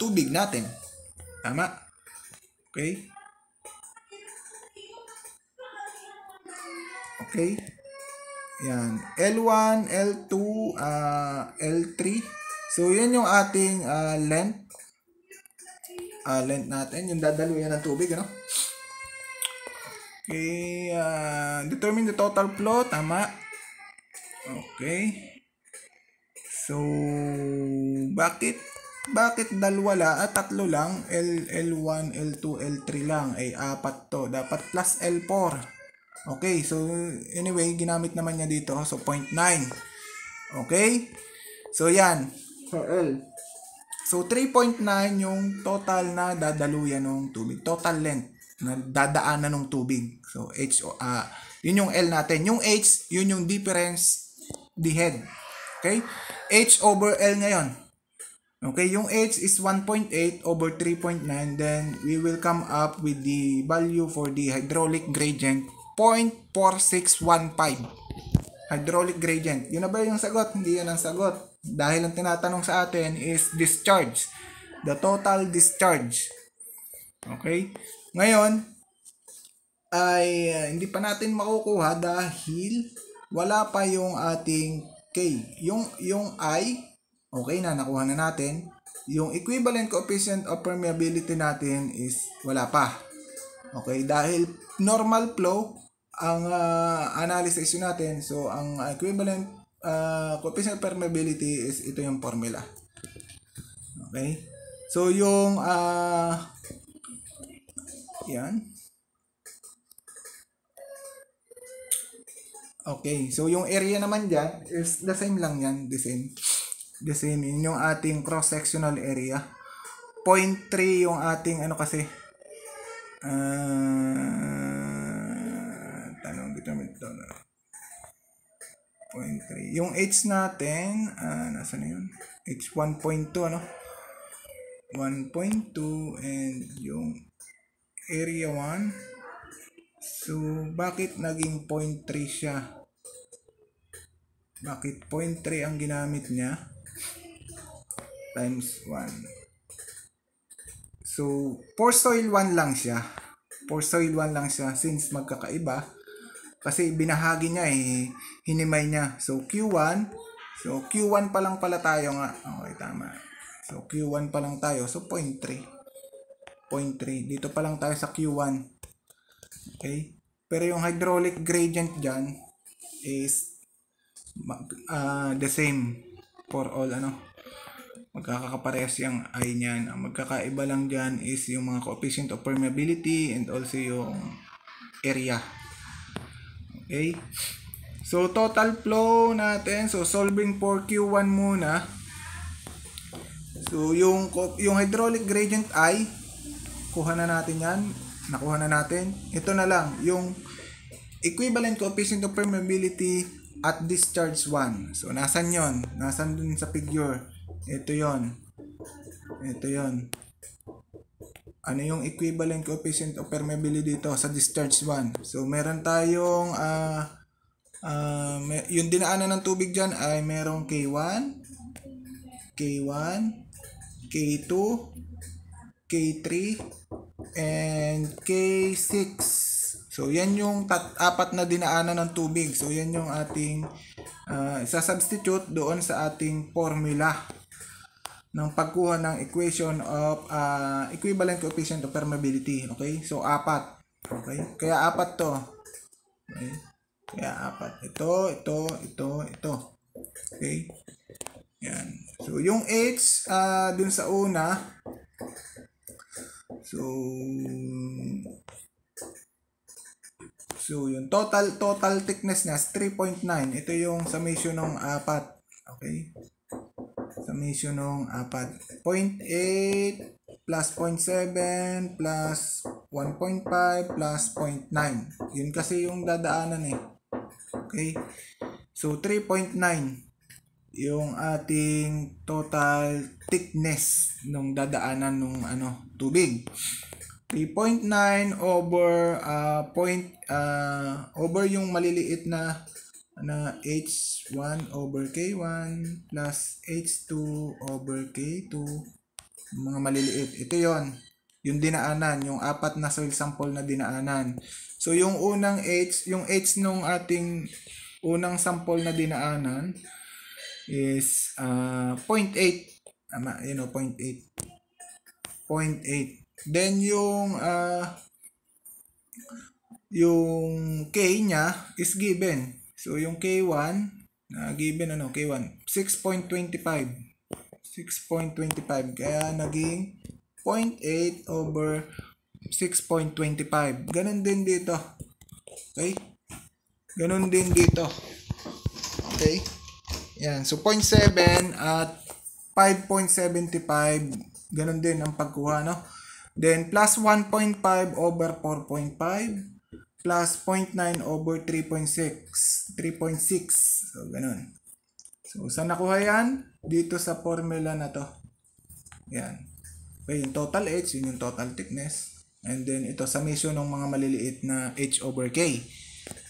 tubig natin. Tama? Okay? Okay? Yan. L1, L2, uh, L3. So, yan yung ating uh, length. Uh, length natin. Yung dadaluyan ng tubig, ano? Okay. Uh, determine the total flow. Tama. Okay. So, bakit bakit dalawa la at ah, tatlo lang L, L1, L2, L3 lang ay eh, apat to dapat plus L4 okay so anyway ginamit naman niya dito oh, so 0.9 okay so yan so L so 3.9 yung total na dadaluyan ng tubig total length na dadaanan ng tubig so H o uh, yun yung L natin yung H yun yung difference the head Okay? H over L ngayon. Okay, yung H is 1.8 over 3.9. Then, we will come up with the value for the hydraulic gradient 0.4615. Hydraulic gradient. Yun na ba yung sagot? Hindi yan ang sagot. Dahil ang tinatanong sa atin is discharge. The total discharge. Okay? Ngayon, ay uh, hindi pa natin makukuha dahil wala pa yung ating Okay, yung, yung I, okay na, nakuha na natin. Yung equivalent coefficient of permeability natin is wala pa. Okay, dahil normal flow ang uh, analysis natin. So, ang equivalent uh, coefficient of permeability is ito yung formula. Okay? So, yung uh, yan. Okay, so yung area naman dyan is the same lang yan, the same. The same, yun yung ating cross-sectional area. 0.3 yung ating ano kasi, uh, tanong dito, dito, 0.3. Yung H natin, uh, nasa na yun? H 1.2, ano? 1.2 and yung area 1 So, bakit naging 0.3 siya? Bakit 0.3 ang ginamit niya? Times 1. So, for soil 1 lang siya. For soil 1 lang siya since magkakaiba. Kasi binahagi niya eh. Hinimay niya. So, Q1. So, Q1 pa lang pala tayo nga. Okay, tama. So, Q1 pa lang tayo. So, 0.3. 0.3. Dito pa lang tayo sa Q1. Okay? Pero yung hydraulic gradient dyan is uh, the same for all ano. magkakaparehas yung I niyan. Ang magkakaiba lang dyan is yung mga coefficient of permeability and also yung area. Okay? So, total flow natin. So, solving for Q1 muna. So, yung, yung hydraulic gradient I, kuha na natin yan nakuha na natin. Ito na lang, yung equivalent coefficient of permeability at discharge 1. So, nasan yon Nasan dun sa figure? Ito yon Ito yon Ano yung equivalent coefficient of permeability dito sa discharge 1? So, meron tayong, uh, uh, yung dinaanan ng tubig dyan ay merong K1, K1, K2, K3, and K6. So, yan yung tat apat na dinaanan ng tubig. So, yan yung ating uh, isa-substitute doon sa ating formula ng pagkuha ng equation of uh, equivalent coefficient of permeability. Okay? So, apat. Okay? Kaya apat to. Okay? Kaya apat. Ito, ito, ito, ito. Okay? Yan. So, yung H uh, dun sa una, So, so yung total total thickness niya is 3.9. Ito yung summation ng apat. Okay? Summation ng apat. 0.8 plus 0.7 plus 1.5 plus 0.9. Yun kasi yung dadaanan eh. Okay? So, 3.9 yung ating total thickness ng dadaanan ng ano tubig 3.9 over uh, point uh, over yung maliliit na na h1 over k1 plus h2 over k2 mga maliliit ito yon yung dinaanan yung apat na soil sample na dinaanan so yung unang h yung h nung ating unang sample na dinaanan is uh, 0.8. Ama, you know, 0.8. 0.8. Then yung uh, yung K niya is given. So yung K1 na uh, given ano K1 6.25. 6.25 kaya naging 0.8 over 6.25. Ganun din dito. Okay? Ganun din dito. Okay? Yan. So, 0.7 at 5.75. Ganon din ang pagkuha, no? Then, plus 1.5 over 4.5 plus 0.9 over 3.6. 3.6. So, ganun. So, saan nakuha yan? Dito sa formula na to. Yan. Okay, yung total H, yun yung total thickness. And then, ito, summation ng mga maliliit na H over K.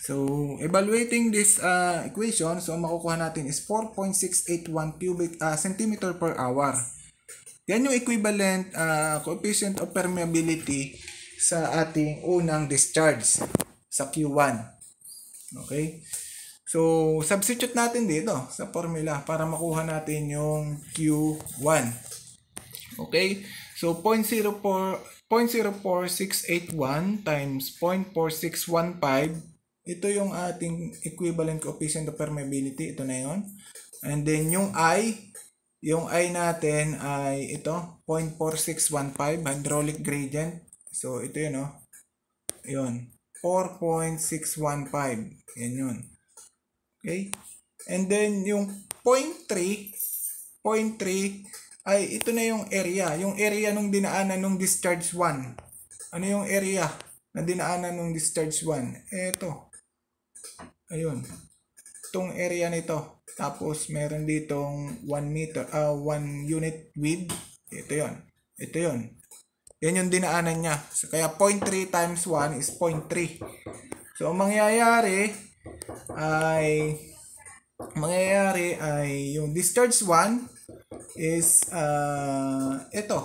So, evaluating this uh, equation, so makukuha natin is 4.681 cubic uh, centimeter per hour. Yan yung equivalent uh, coefficient of permeability sa ating unang discharge sa Q1. Okay? So, substitute natin dito sa formula para makuha natin yung Q1. Okay? So, 0.04, 0.04681 times 0.4615 ito yung ating equivalent coefficient of permeability. Ito na yon. And then yung I, yung I natin ay ito, 0.4615 hydraulic gradient. So ito yun oh. Yun. 4.615. Yan yun. Okay? And then yung 0.3, 0.3 ay ito na yung area. Yung area nung dinaanan nung discharge 1. Ano yung area na dinaanan nung discharge 1? Ito ayun, itong area nito. Tapos, meron ditong 1 meter, uh, ah, 1 unit width. Ito yon Ito yon Yan yung dinaanan niya. So, kaya 0.3 times 1 is 0.3. So, ang mangyayari ay mangyayari ay yung discharge 1 is uh, ito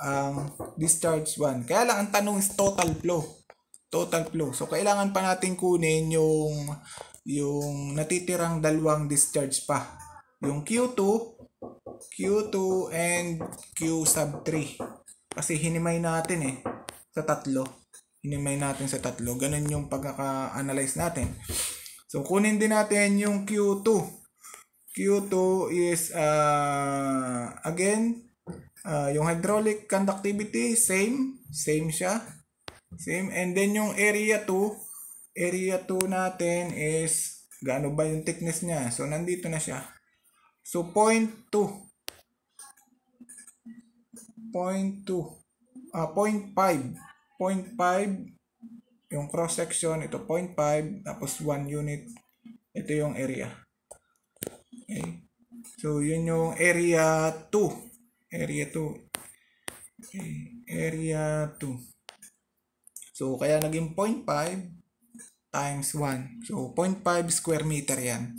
ang um, discharge 1. Kaya lang ang tanong is total flow total flow. So, kailangan pa natin kunin yung, yung natitirang dalawang discharge pa. Yung Q2, Q2 and Q sub 3. Kasi hinimay natin eh sa tatlo. Hinimay natin sa tatlo. Ganun yung pagka analyze natin. So, kunin din natin yung Q2. Q2 is, uh, again, uh, yung hydraulic conductivity, same. Same siya. Same. And then yung area 2, area 2 natin is gaano ba yung thickness niya. So, nandito na siya. So, 0.2. 0.2. Ah, 0.5. 0.5. Yung cross-section, ito 0.5. Tapos 1 unit. Ito yung area. Okay. So, yun yung area 2. Area 2. Okay. Area 2. So, kaya naging 0.5 times 1. So, 0.5 square meter yan.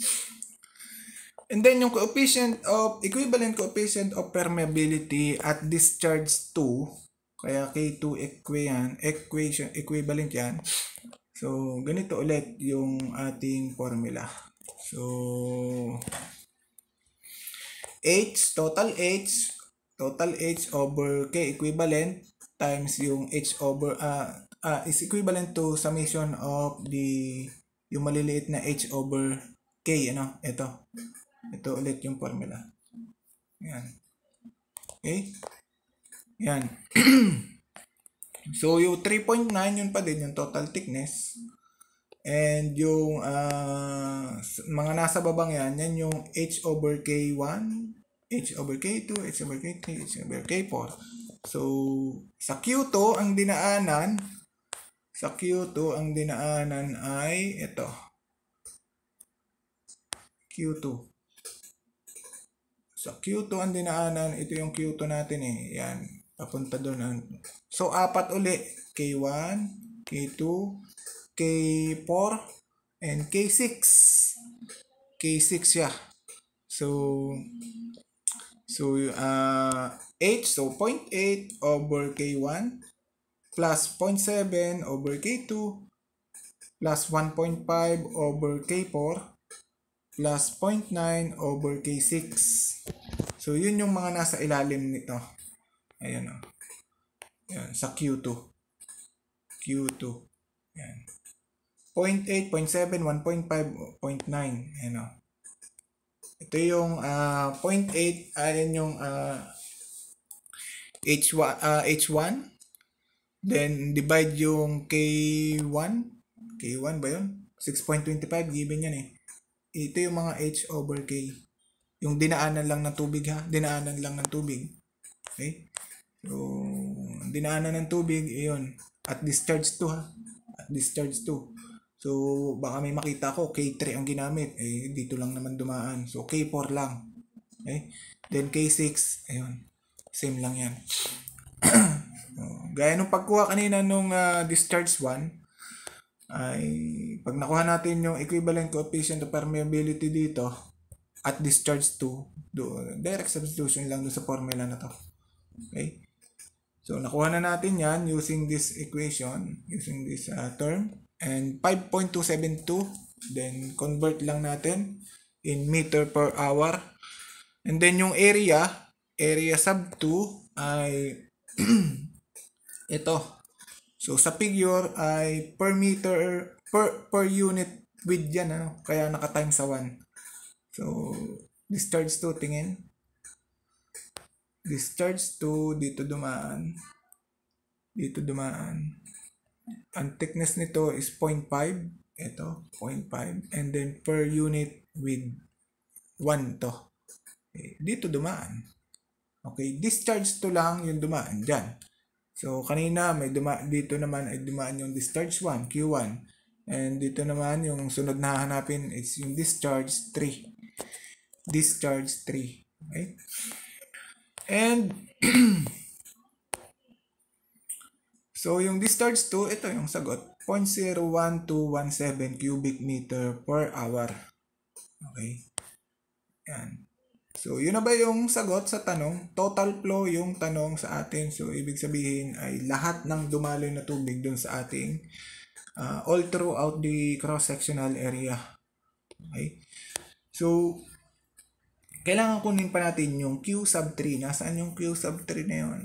And then, yung coefficient of, equivalent coefficient of permeability at discharge 2, kaya K2 equian, equation, equivalent yan. So, ganito ulit yung ating formula. So, H, total H, total H over K equivalent times yung H over, uh, uh, is equivalent to summation of the yung maliliit na h over k ano ito ito ulit yung formula yan okay yan so yung 3.9 yun pa din yung total thickness and yung uh, mga nasa babang yan yan yung h over k1 h over k2 h over k3 h over k4 so sa q2 ang dinaanan sa Q2, ang dinaanan ay ito. Q2. Sa Q2 ang dinaanan, ito yung Q2 natin eh. Yan, papunta doon. So, apat uli. K1, K2, K4, and K6. K6 siya. So, so, uh, ah, 8, so 0.8 over K1 plus 0.7 over K2 plus 1.5 over K4 plus 0.9 over K6. So, yun yung mga nasa ilalim nito. ayun oh. o. Ayan, sa Q2. Q2. Ayan. 0.8, 0.7, 1.5, 0.9. Ayan o. Ito yung uh, ah, 0.8, ayan yung uh, H1, uh, H1 Then, divide yung K1. K1 ba yun? 6.25, given yan eh. Ito yung mga H over K. Yung dinaanan lang ng tubig ha. Dinaanan lang ng tubig. Okay? So, dinaanan ng tubig, iyon. At discharge 2 ha. At discharge 2. So, baka may makita ko, K3 ang ginamit. Eh, dito lang naman dumaan. So, K4 lang. Okay? Then, K6. Ayun. Same lang yan. Oh, gaya nung pagkuha kanina nung uh, discharge 1, ay pag nakuha natin yung equivalent coefficient of permeability dito at discharge 2, doon, direct substitution lang doon sa formula na to. Okay? So, nakuha na natin yan using this equation, using this uh, term. And 5.272, then convert lang natin in meter per hour. And then yung area, area sub 2 ay ito. So sa figure ay per meter per per unit width yan ano, kaya naka-time sa 1. So discharge to tingin. Discharge to dito dumaan. Dito dumaan. Ang thickness nito is 0.5. Ito, 0.5. And then per unit width, 1 to. Okay, eh, dito dumaan. Okay, discharge to lang yung dumaan dyan. So, kanina may duma dito naman ay dumaan yung discharge 1, Q1. And dito naman yung sunod na hahanapin is yung discharge 3. Discharge 3. Okay? And So, yung discharge 2, ito yung sagot. 0.01217 cubic meter per hour. Okay? Yan. So, yun na ba yung sagot sa tanong? Total flow yung tanong sa atin. So, ibig sabihin ay lahat ng dumaloy na tubig dun sa ating uh, all throughout the cross-sectional area. Okay? So, kailangan kunin pa natin yung Q sub 3. Nasaan yung Q sub 3 na yun?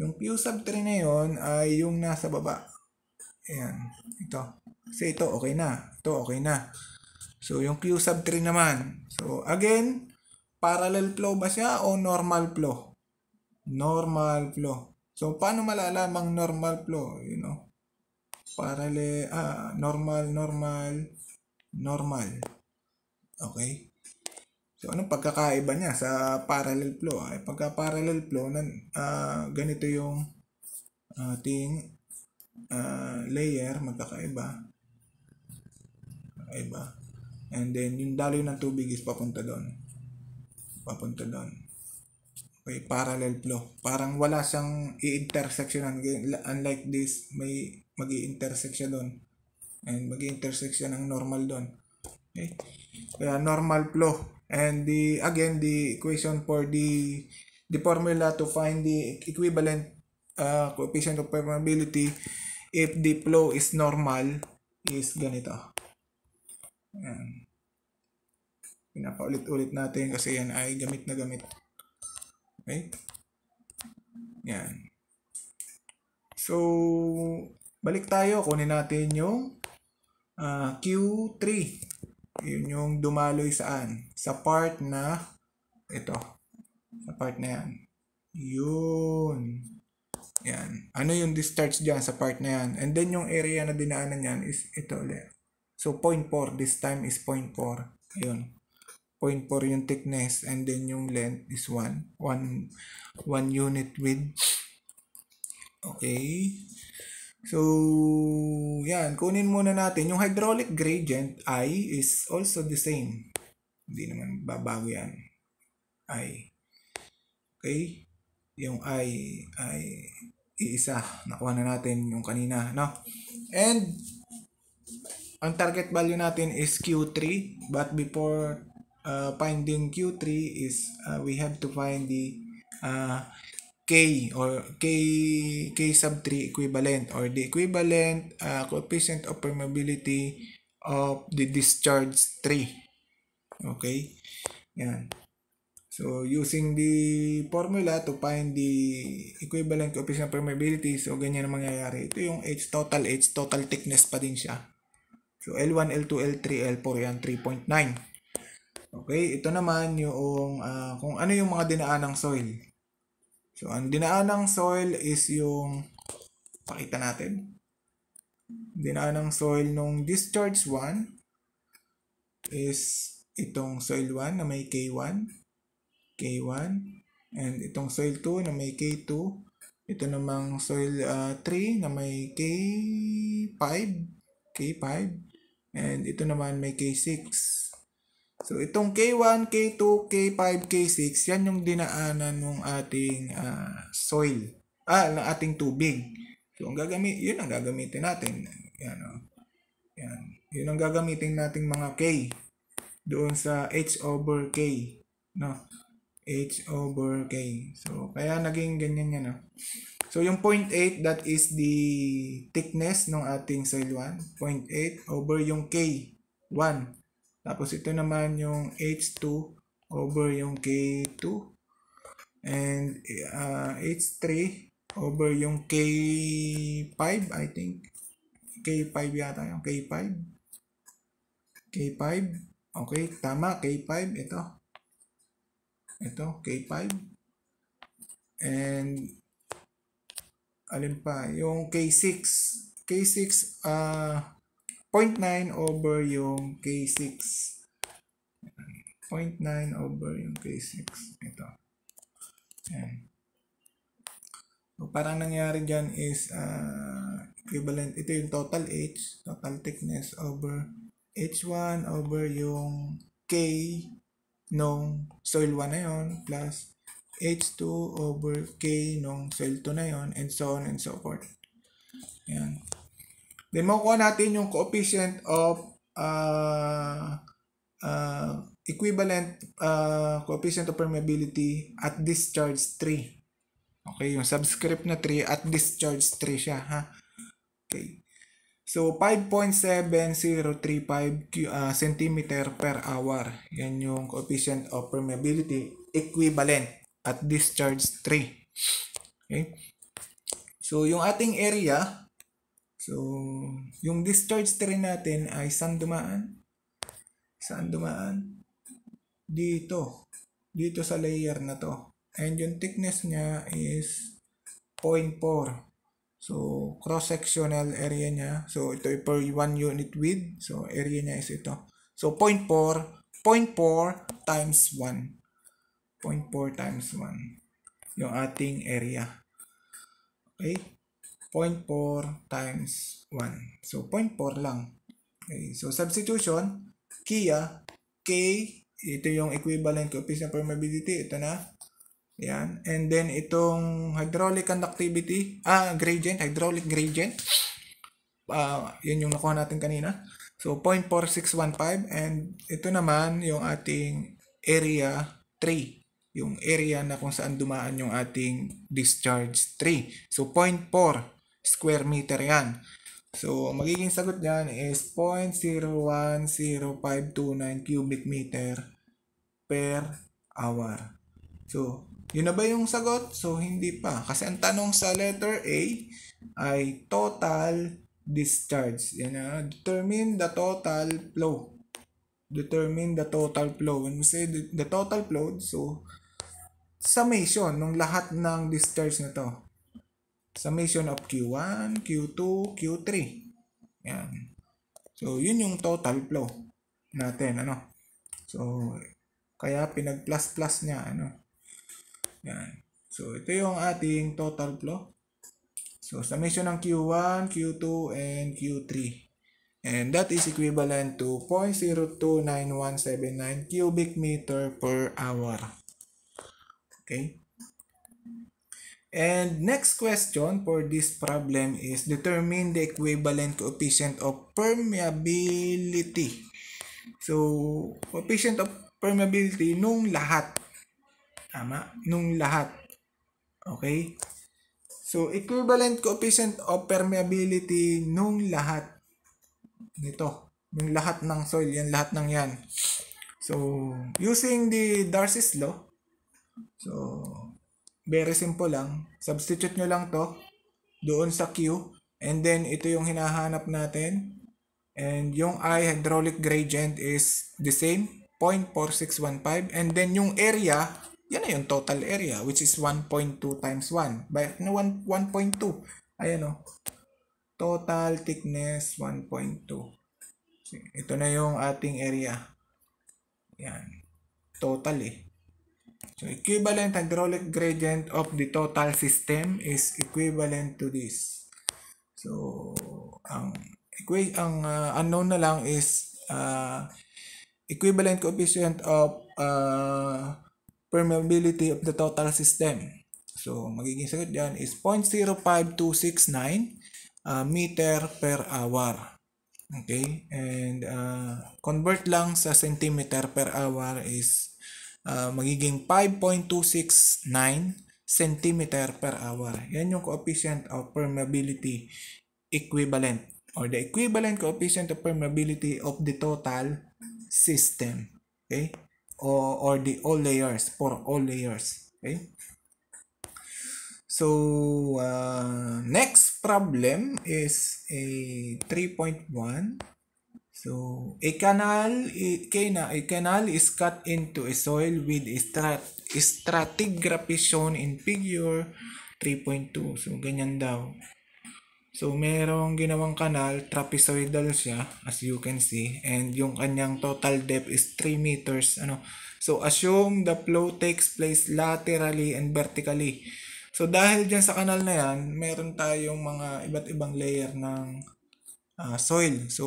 Yung Q sub 3 na yun ay yung nasa baba. Ayan. Ito. Kasi ito okay na. Ito okay na. So, yung Q sub 3 naman. So, again, Parallel flow ba siya o normal flow? Normal flow. So, paano malalamang normal flow? You know? Parallel, ah, normal, normal, normal. Okay? So, anong pagkakaiba niya sa parallel flow? Ay, ah? eh, pagka parallel flow, nan, uh, ganito yung ating ah, uh, layer, magkakaiba. Magkakaiba. And then, yung daloy ng tubig is papunta doon papunta doon. Okay, parallel flow. Parang wala siyang i-intersectionan. Unlike this, may mag intersect siya doon. And mag intersect siya ng normal doon. Okay? Kaya normal flow. And the, again, the equation for the, the formula to find the equivalent uh, coefficient of permeability if the flow is normal is ganito. Ayan. Pinapaulit-ulit natin kasi yan ay gamit na gamit. Okay? Yan. So, balik tayo. Kunin natin yung uh, ah, Q3. Yun yung dumaloy saan? Sa part na ito. Sa part na yan. Yun. Yan. Ano yung discharge dyan sa part na yan? And then yung area na dinaanan yan is ito ulit. So 0.4. This time is 0.4. Ayun. 0.4 yung thickness and then yung length is 1 1 1 unit width okay so yan kunin muna natin yung hydraulic gradient I is also the same hindi naman babago yan I okay yung I I iisa nakuha na natin yung kanina no and ang target value natin is Q3 but before uh, finding Q3 is uh, we have to find the uh, K or K, K sub 3 equivalent or the equivalent uh, coefficient of permeability of the discharge 3. Okay? Yan. So, using the formula to find the equivalent coefficient of permeability, so ganyan ang mangyayari. Ito yung H total, H total thickness pa din siya. So, L1, L2, L3, L4, yan, 3.9. Okay, ito naman yung uh, kung ano yung mga dinaanang soil. So, ang dinaanang soil is yung pakita natin. Dinaanang soil nung discharge 1 is itong soil 1 na may K1, K1, and itong soil 2 na may K2, ito namang soil uh, ah, 3 na may K5, K5, and ito naman may K6. So, itong K1, K2, K5, K6, yan yung dinaanan ng ating uh, soil, ah, ng ating tubig. So, ang gagamit, yun ang gagamitin natin. Yan, oh. Yan. Yun ang gagamitin nating mga K doon sa H over K. No? H over K. So, kaya naging ganyan yan, oh. So, yung 0.8, that is the thickness ng ating soil 1. 0.8 over yung K1. Tapos ito naman yung H2 over yung K2. And uh, ah, H3 over yung K5, I think. K5 yata yung K5. K5. Okay, tama. K5. Ito. Ito, K5. And alin pa, yung K6. K6, ah, uh, 0.9 over yung K6. 0.9 over yung K6. Ito. Ayan. So, parang nangyari dyan is uh, equivalent. Ito yung total H, total thickness over H1 over yung K nung soil 1 na yun plus H2 over K nung soil 2 na yun and so on and so forth. Ayan. Then makukuha natin yung coefficient of uh, uh, equivalent uh, coefficient of permeability at discharge 3. Okay, yung subscript na 3 at discharge 3 siya, ha? Okay. So, 5.7035 uh, cm per hour. Yan yung coefficient of permeability equivalent at discharge 3. Okay? So, yung ating area, So, yung discharge train natin ay saan dumaan? Saan dumaan? Dito. Dito sa layer na to. And yung thickness niya is 0.4. So, cross-sectional area niya. So, ito ay per 1 unit width. So, area niya is ito. So, 0.4. 0.4 times 1. 0.4 times 1. Yung ating area. Okay? 0.4 times 1. So, 0.4 lang. Okay. So, substitution, Kia, K, ito yung equivalent coefficient permeability, ito na. Yan. And then, itong hydraulic conductivity, ah, gradient, hydraulic gradient. ah, yun yung nakuha natin kanina. So, 0.4615. And ito naman yung ating area 3 yung area na kung saan dumaan yung ating discharge 3. So, 0.4 square meter yan. So, magiging sagot dyan is 0.010529 cubic meter per hour. So, yun na ba yung sagot? So, hindi pa. Kasi ang tanong sa letter A ay total discharge. Yan na. Determine the total flow. Determine the total flow. When we say the total flow, so summation ng lahat ng discharge na to. Summation of Q1, Q2, Q3. Yan. So, yun yung total flow natin, ano. So, kaya pinag-plus-plus niya, ano. Yan. So, ito yung ating total flow. So, summation ng Q1, Q2, and Q3. And that is equivalent to 0.029179 cubic meter per hour. Okay? And next question for this problem is determine the equivalent coefficient of permeability. So, coefficient of permeability nung lahat. Tama? Nung lahat. Okay? So, equivalent coefficient of permeability nung lahat. Nito. Nung lahat ng soil. Yan, lahat ng yan. So, using the Darcy's law. So, very simple lang. Substitute nyo lang to doon sa Q. And then, ito yung hinahanap natin. And yung I, hydraulic gradient, is the same, 0.4615. And then, yung area, yan na yung total area, which is 1.2 times 1. By, no, 1.2. Ayan o. Total thickness, 1.2. Ito na yung ating area. Yan. Total eh. So equivalent hydraulic gradient of the total system is equivalent to this. So ang ang uh, unknown na lang is uh, equivalent coefficient of uh, permeability of the total system. So magiging sagot diyan is 0.05269 uh, meter per hour. Okay? And uh, convert lang sa centimeter per hour is uh, magiging 5.269 cm per hour. Yan yung coefficient of permeability equivalent or the equivalent coefficient of permeability of the total system. Okay? Or, or the all layers, for all layers. Okay? So, uh, next problem is a 3.1 So, a canal, a, a canal is cut into a soil with a strat, stratigraphy shown in figure 3.2. So, ganyan daw. So, merong ginawang canal, trapezoidal siya, as you can see. And yung kanyang total depth is 3 meters. Ano? So, assume the flow takes place laterally and vertically. So, dahil dyan sa canal na yan, meron tayong mga iba't ibang layer ng uh, soil. So,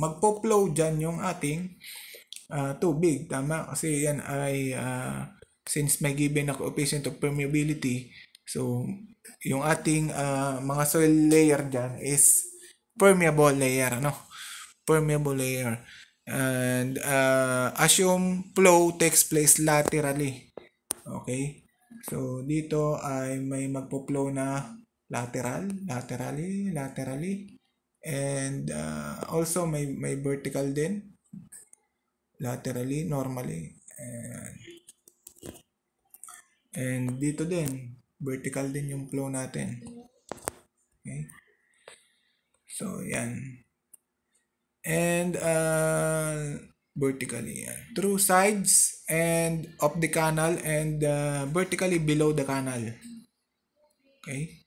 magpo-flow dyan yung ating uh, tubig. Tama? Kasi yan ay, uh, since may given na coefficient of permeability, so, yung ating uh, mga soil layer dyan is permeable layer. Ano? Permeable layer. And uh, assume flow takes place laterally. Okay? So, dito ay may magpo-flow na lateral, laterally, laterally And uh, also may may vertical din laterally normally. And, and dito din vertical din yung flow natin. Okay? So yan. And uh, vertically yan. Through sides and up the canal and uh, vertically below the canal. Okay?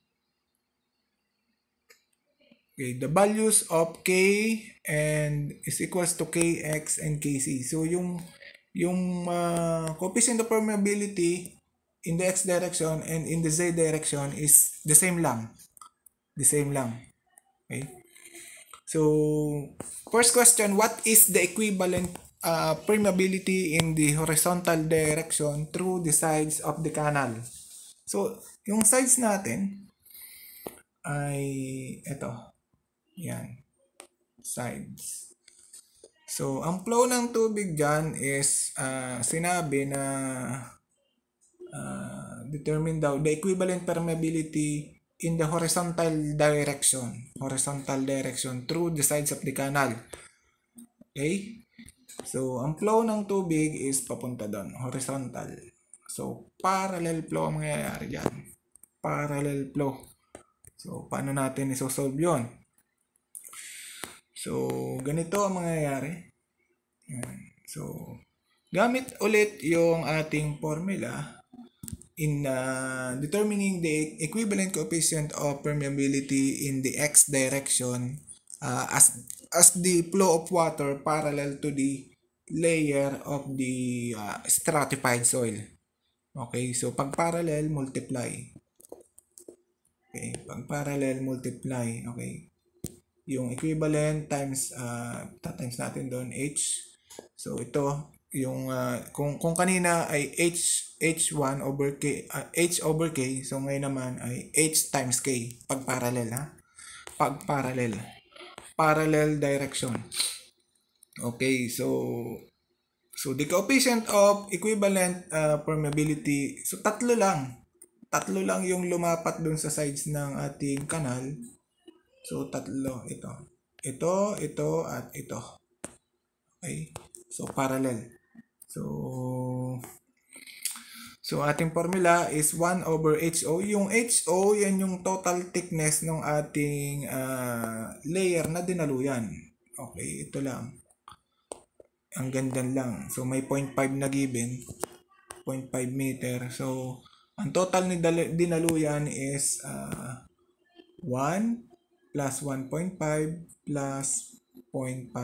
Okay, the values of k and is equals to kx and kc. So yung yung uh, coefficient of permeability in the x direction and in the z direction is the same lang. The same lang. Okay? So first question, what is the equivalent uh, permeability in the horizontal direction through the sides of the canal? So yung sides natin ay ito yan. Sides. So, ang flow ng tubig dyan is uh, sinabi na uh, ah, determine daw the equivalent permeability in the horizontal direction. Horizontal direction through the sides of the canal. Okay? So, ang flow ng tubig is papunta doon. Horizontal. So, parallel flow ang mangyayari dyan. Parallel flow. So, paano natin isosolve yun? So, ganito ang mangyayari. Yan. So, gamit ulit yung ating formula in uh, determining the equivalent coefficient of permeability in the x direction uh, as as the flow of water parallel to the layer of the uh, stratified soil. Okay, so pag parallel multiply. Okay, pag parallel multiply, okay yung equivalent times uh, times natin doon h so ito yung uh, kung kung kanina ay h h1 over k uh, h over k so ngayon naman ay h times k pag parallel ha pag parallel parallel direction okay so so the coefficient of equivalent uh, permeability so tatlo lang tatlo lang yung lumapat doon sa sides ng ating kanal So, tatlo ito. Ito, ito, at ito. Okay? So, parallel. So, so ating formula is 1 over HO. Yung HO, yan yung total thickness ng ating uh, layer na dinaluyan. Okay, ito lang. Ang ganda lang. So, may 0.5 na given. 0.5 meter. So, ang total ni dinaluyan is uh, ah, 1 plus 1.5 plus 0.5.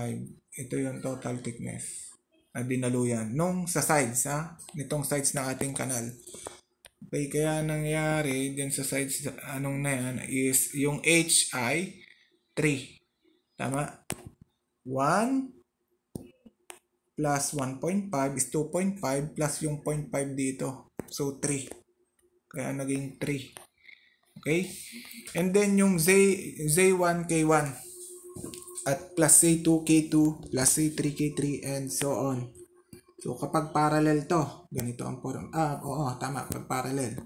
Ito yung total thickness na dinaluyan nung sa sides ha, nitong sides ng ating kanal. Okay, kaya nangyari din sa sides anong na yan is yung H ay 3. Tama? 1 plus 1.5 is 2.5 plus yung 0.5 dito. So 3. Kaya naging 3. Okay? And then yung Z, Z1, K1 at plus Z2, K2, plus Z3, K3, and so on. So, kapag parallel to, ganito ang form. Ah, oo, tama, pag parallel.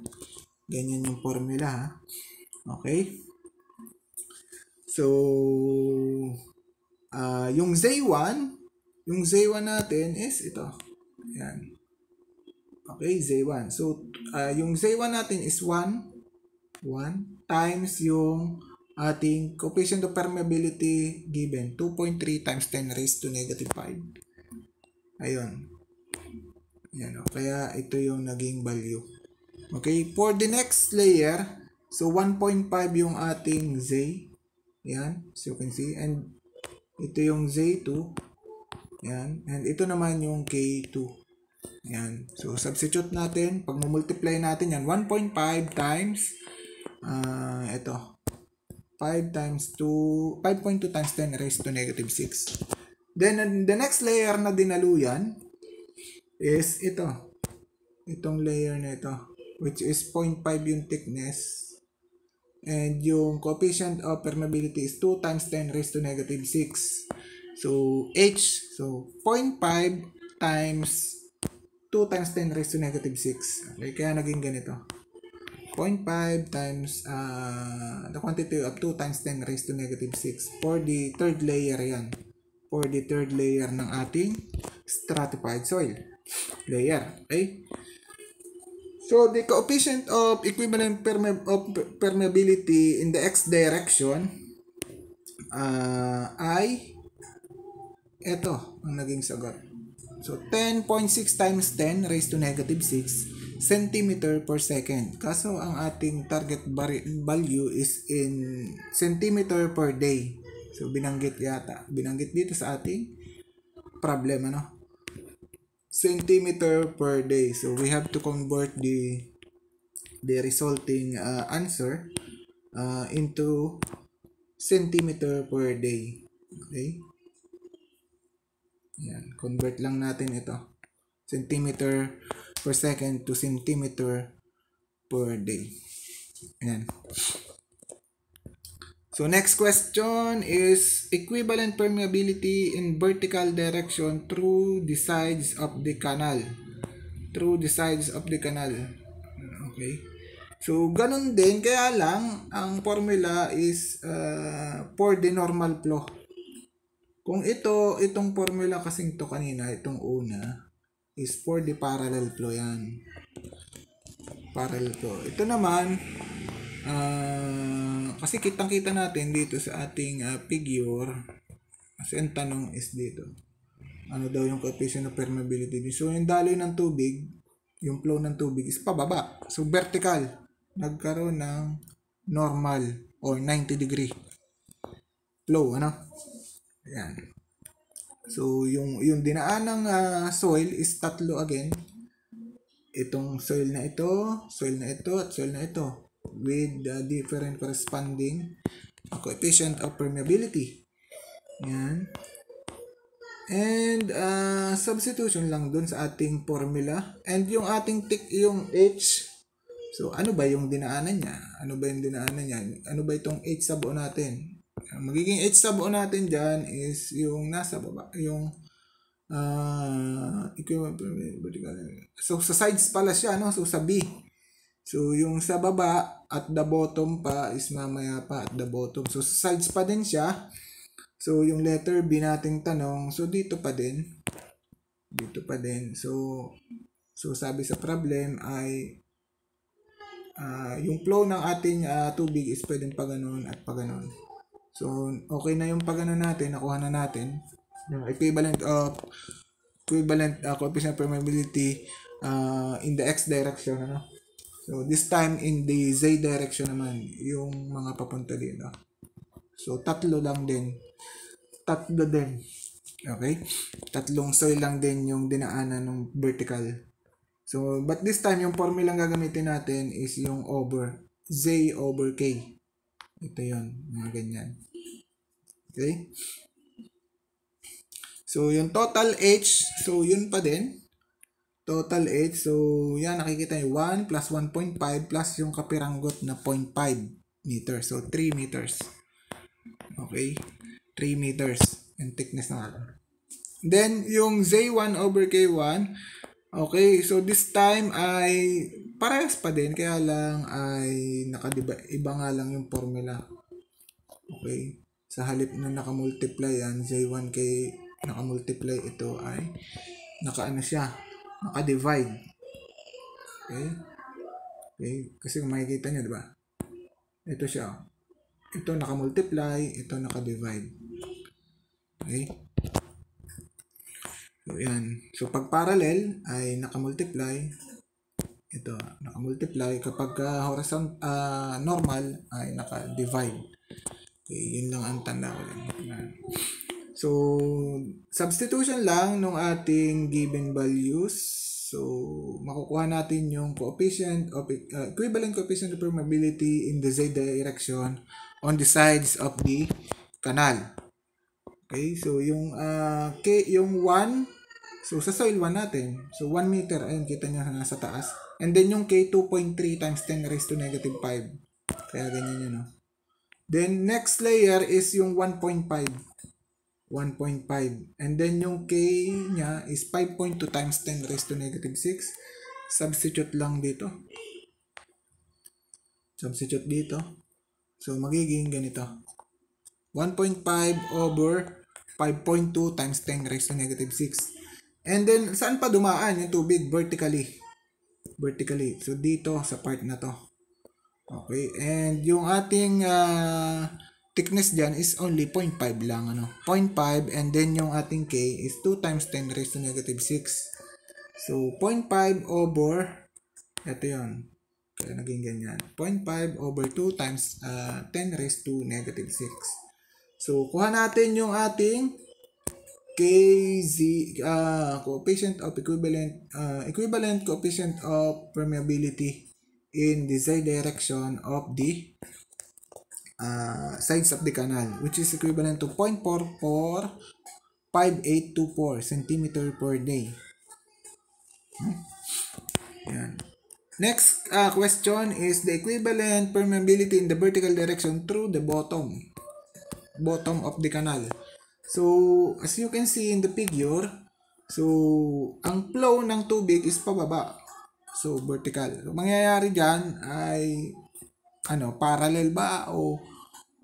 Ganyan yung formula, ha? Okay? So, uh, yung Z1, yung Z1 natin is ito. Ayan. Okay, Z1. So, uh, yung Z1 natin is 1 1 times yung ating coefficient of permeability given 2.3 times 10 raised to negative 5 ayun yan o. Oh. kaya ito yung naging value okay for the next layer so 1.5 yung ating z yan so you can see and ito yung z2 yan and ito naman yung k2 yan so substitute natin pag mo multiply natin yan 1.5 times uh, ito, 5 times 2, 5.2 times 10 raised to negative 6. Then, the next layer na dinaluyan is ito. Itong layer na ito, which is 0.5 yung thickness. And yung coefficient of permeability is 2 times 10 raised to negative 6. So, H, so 0.5 times 2 times 10 raised to negative 6. Okay, kaya naging ganito. 0.5 times uh, the quantity of 2 times 10 raised to negative 6 for the third layer yan for the third layer ng ating stratified soil layer okay so the coefficient of equivalent perme of permeability in the x direction uh, ay ito ang naging sagot so 10.6 times 10 raised to negative 6 centimeter per second. Kaso ang ating target value is in centimeter per day. So binanggit yata, binanggit dito sa ating problem ano. Centimeter per day. So we have to convert the the resulting uh, answer uh, into centimeter per day. Okay? Yan, convert lang natin ito. Centimeter per second to centimeter per day. Ayan. So next question is equivalent permeability in vertical direction through the sides of the canal. Through the sides of the canal. Okay. So ganun din kaya lang ang formula is uh, for the normal flow. Kung ito, itong formula kasing to kanina, itong una, is for the parallel flow yan. Parallel flow. Ito naman, uh, kasi kitang-kita natin dito sa ating uh, figure, kasi ang tanong is dito, ano daw yung coefficient of permeability. So, yung daloy ng tubig, yung flow ng tubig is pababa. So, vertical. Nagkaroon ng normal or 90 degree flow, ano? yan So, yung, yung dinaanang uh, ah, soil is tatlo again. Itong soil na ito, soil na ito, at soil na ito. With the different corresponding coefficient of permeability. Yan. And uh, substitution lang dun sa ating formula. And yung ating tick, yung H. So, ano ba yung dinaanan niya? Ano ba yung dinaanan niya? Ano ba itong H sub O natin? magiging H sub O natin dyan is yung nasa baba, yung uh, ah, equivalent So, sa sides pala siya, no? So, sa B. So, yung sa baba at the bottom pa is mamaya pa at the bottom. So, sa sides pa din siya. So, yung letter B nating tanong, so dito pa din. Dito pa din. So, so sabi sa problem ay uh, yung flow ng ating uh, tubig is pwedeng pa ganun at pa ganun. So, okay na yung pagano natin, nakuha na natin yung equivalent of equivalent uh, coefficient permeability uh, in the x direction ano. So, this time in the z direction naman yung mga papunta din no? So, tatlo lang din. Tatlo din. Okay? Tatlong soil lang din yung dinaanan ng vertical. So, but this time, yung formula gagamitin natin is yung over z over k. Ito yon mga ganyan. Okay? So, yung total H, so yun pa din. Total H, so yan, nakikita nyo, 1 plus 1.5 plus yung kapiranggot na 0.5 meters. So, 3 meters. Okay? 3 meters. Yung thickness na natin. Then, yung Z1 over K1, okay, so this time ay parehas pa din, kaya lang ay nakadiba, iba nga lang yung formula. Okay. Sa halip na nakamultiply yan, J1K nakamultiply ito ay naka nakaano siya, divide Okay? Okay? Kasi kung makikita nyo, di ba? Ito siya. Oh. Ito nakamultiply, ito naka divide Okay? So, yan. So, pag parallel ay nakamultiply, ito, nakamultiply. Kapag uh, ah, horizontal, uh, normal ay naka divide Okay, yun lang ang tanda ko lang. So, substitution lang ng ating given values. So, makukuha natin yung coefficient of uh, equivalent coefficient of permeability in the z direction on the sides of the canal. Okay, so yung uh, K, yung 1, so sa soil 1 natin, so 1 meter, ayun, kita nyo nasa taas. And then yung K, 2.3 times 10 raised to negative 5. Kaya ganyan yun, no? Then next layer is yung 1.5. 1.5. And then yung K niya is 5.2 times 10 raised to negative 6. Substitute lang dito. Substitute dito. So magiging ganito. 1.5 over 5.2 times 10 raised to negative 6. And then saan pa dumaan yung tubig? Vertically. Vertically. So dito sa part na to. Okay, and yung ating uh, thickness dyan is only 0.5 lang. Ano? 0.5 and then yung ating K is 2 times 10 raised to negative 6. So, 0.5 over, ito yun. Kaya naging ganyan. 0.5 over 2 times uh, ah, 10 raised to negative 6. So, kuha natin yung ating KZ, uh, ah, coefficient of equivalent, uh, equivalent coefficient of permeability in the z direction of the uh, sides of the canal which is equivalent to 0.445824 5824 centimeter per day. Hmm? Yan. Next uh, question is the equivalent permeability in the vertical direction through the bottom bottom of the canal. So, as you can see in the figure, so, ang flow ng tubig is pababa. So, vertical. So, mangyayari dyan ay ano, parallel ba o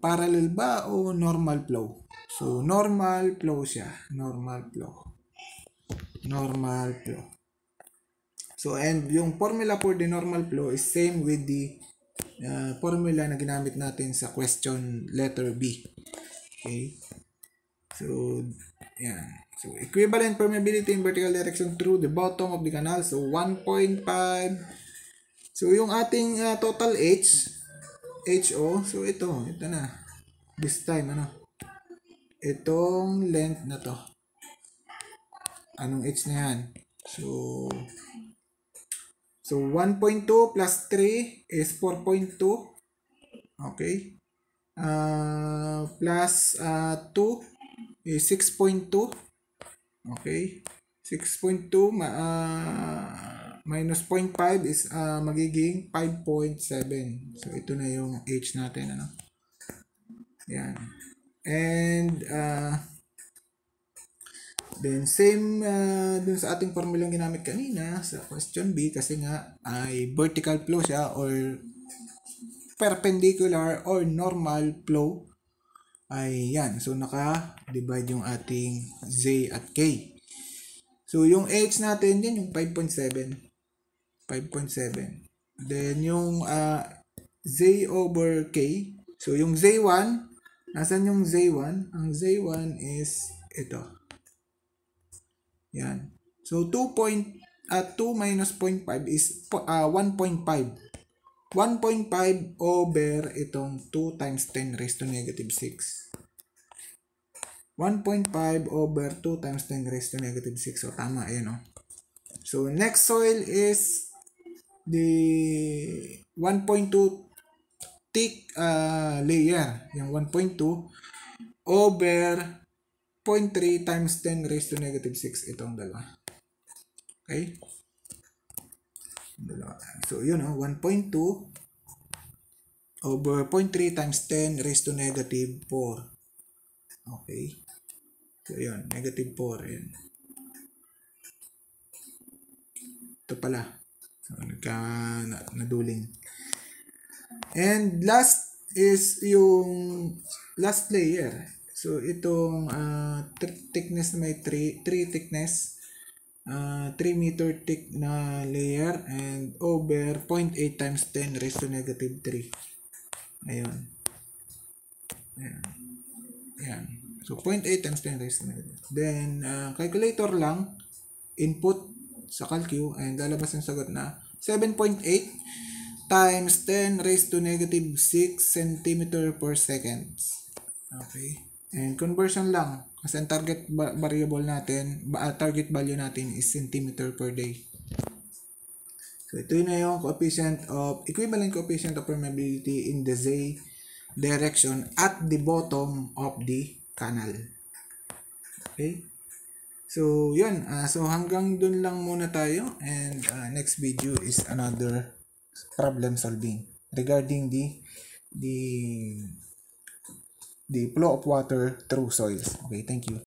parallel ba o normal flow? So, normal flow siya. Normal flow. Normal flow. So, and yung formula for the normal flow is same with the uh, formula na ginamit natin sa question letter B. Okay? So, yan. So, equivalent permeability in vertical direction through the bottom of the canal. So, 1.5. So, yung ating uh, total H, HO. So, ito. Ito na. This time, ano? Itong length na to. Anong H na yan? So, so 1.2 plus 3 is 4.2. Okay. Uh, plus uh, ah, 2 eh, 6.2. Okay. 6.2 ma, uh, minus 0.5 is uh, magiging 5.7. So, ito na yung H natin. Ano? Yan. And, uh, then same uh, dun sa ating formula ginamit kanina sa question B kasi nga ay vertical flow siya or perpendicular or normal flow ay yan. So, naka-divide yung ating z at k. So, yung X natin, yan yung 5.7. 5.7. Then, yung uh, z over k. So, yung z1, nasan yung z1? Ang z1 is ito. Yan. So, 2 point, uh, ah, 2 minus 0.5 is uh, ah, 1.5. 1.5 over itong 2 times 10 raised to negative 6. 1.5 over 2 times 10 raised to negative 6. So, tama. Ayan, oh. So, next soil is the 1.2 thick uh, layer. Yung 1.2 over 0.3 times 10 raised to negative 6. Itong dalawa. Okay? So, yun know, 1.2 over 0.3 times 10 raised to negative 4. Okay. So, yun. Negative 4. Yun. Ito pala. So, nagka, na, naduling. And last is yung last layer. So, itong uh, thickness na may 3 thickness uh, ah, 3 meter thick na layer and over 0.8 times 10 raised to negative 3. Ayun. Ayan. Ayan. So, 0.8 times 10 raised to negative. Then, uh, calculator lang, input sa calcu, and lalabas yung sagot na 7.8 times 10 raised to negative 6 centimeter per second. Okay. And conversion lang. Kasi ang target variable natin, ah, target value natin is centimeter per day. So, ito na yung coefficient of, equivalent coefficient of permeability in the Z direction at the bottom of the canal. Okay? So, yun. Uh, so, hanggang dun lang muna tayo. And uh, next video is another problem solving regarding the the the flow of water through soils. Okay, thank you.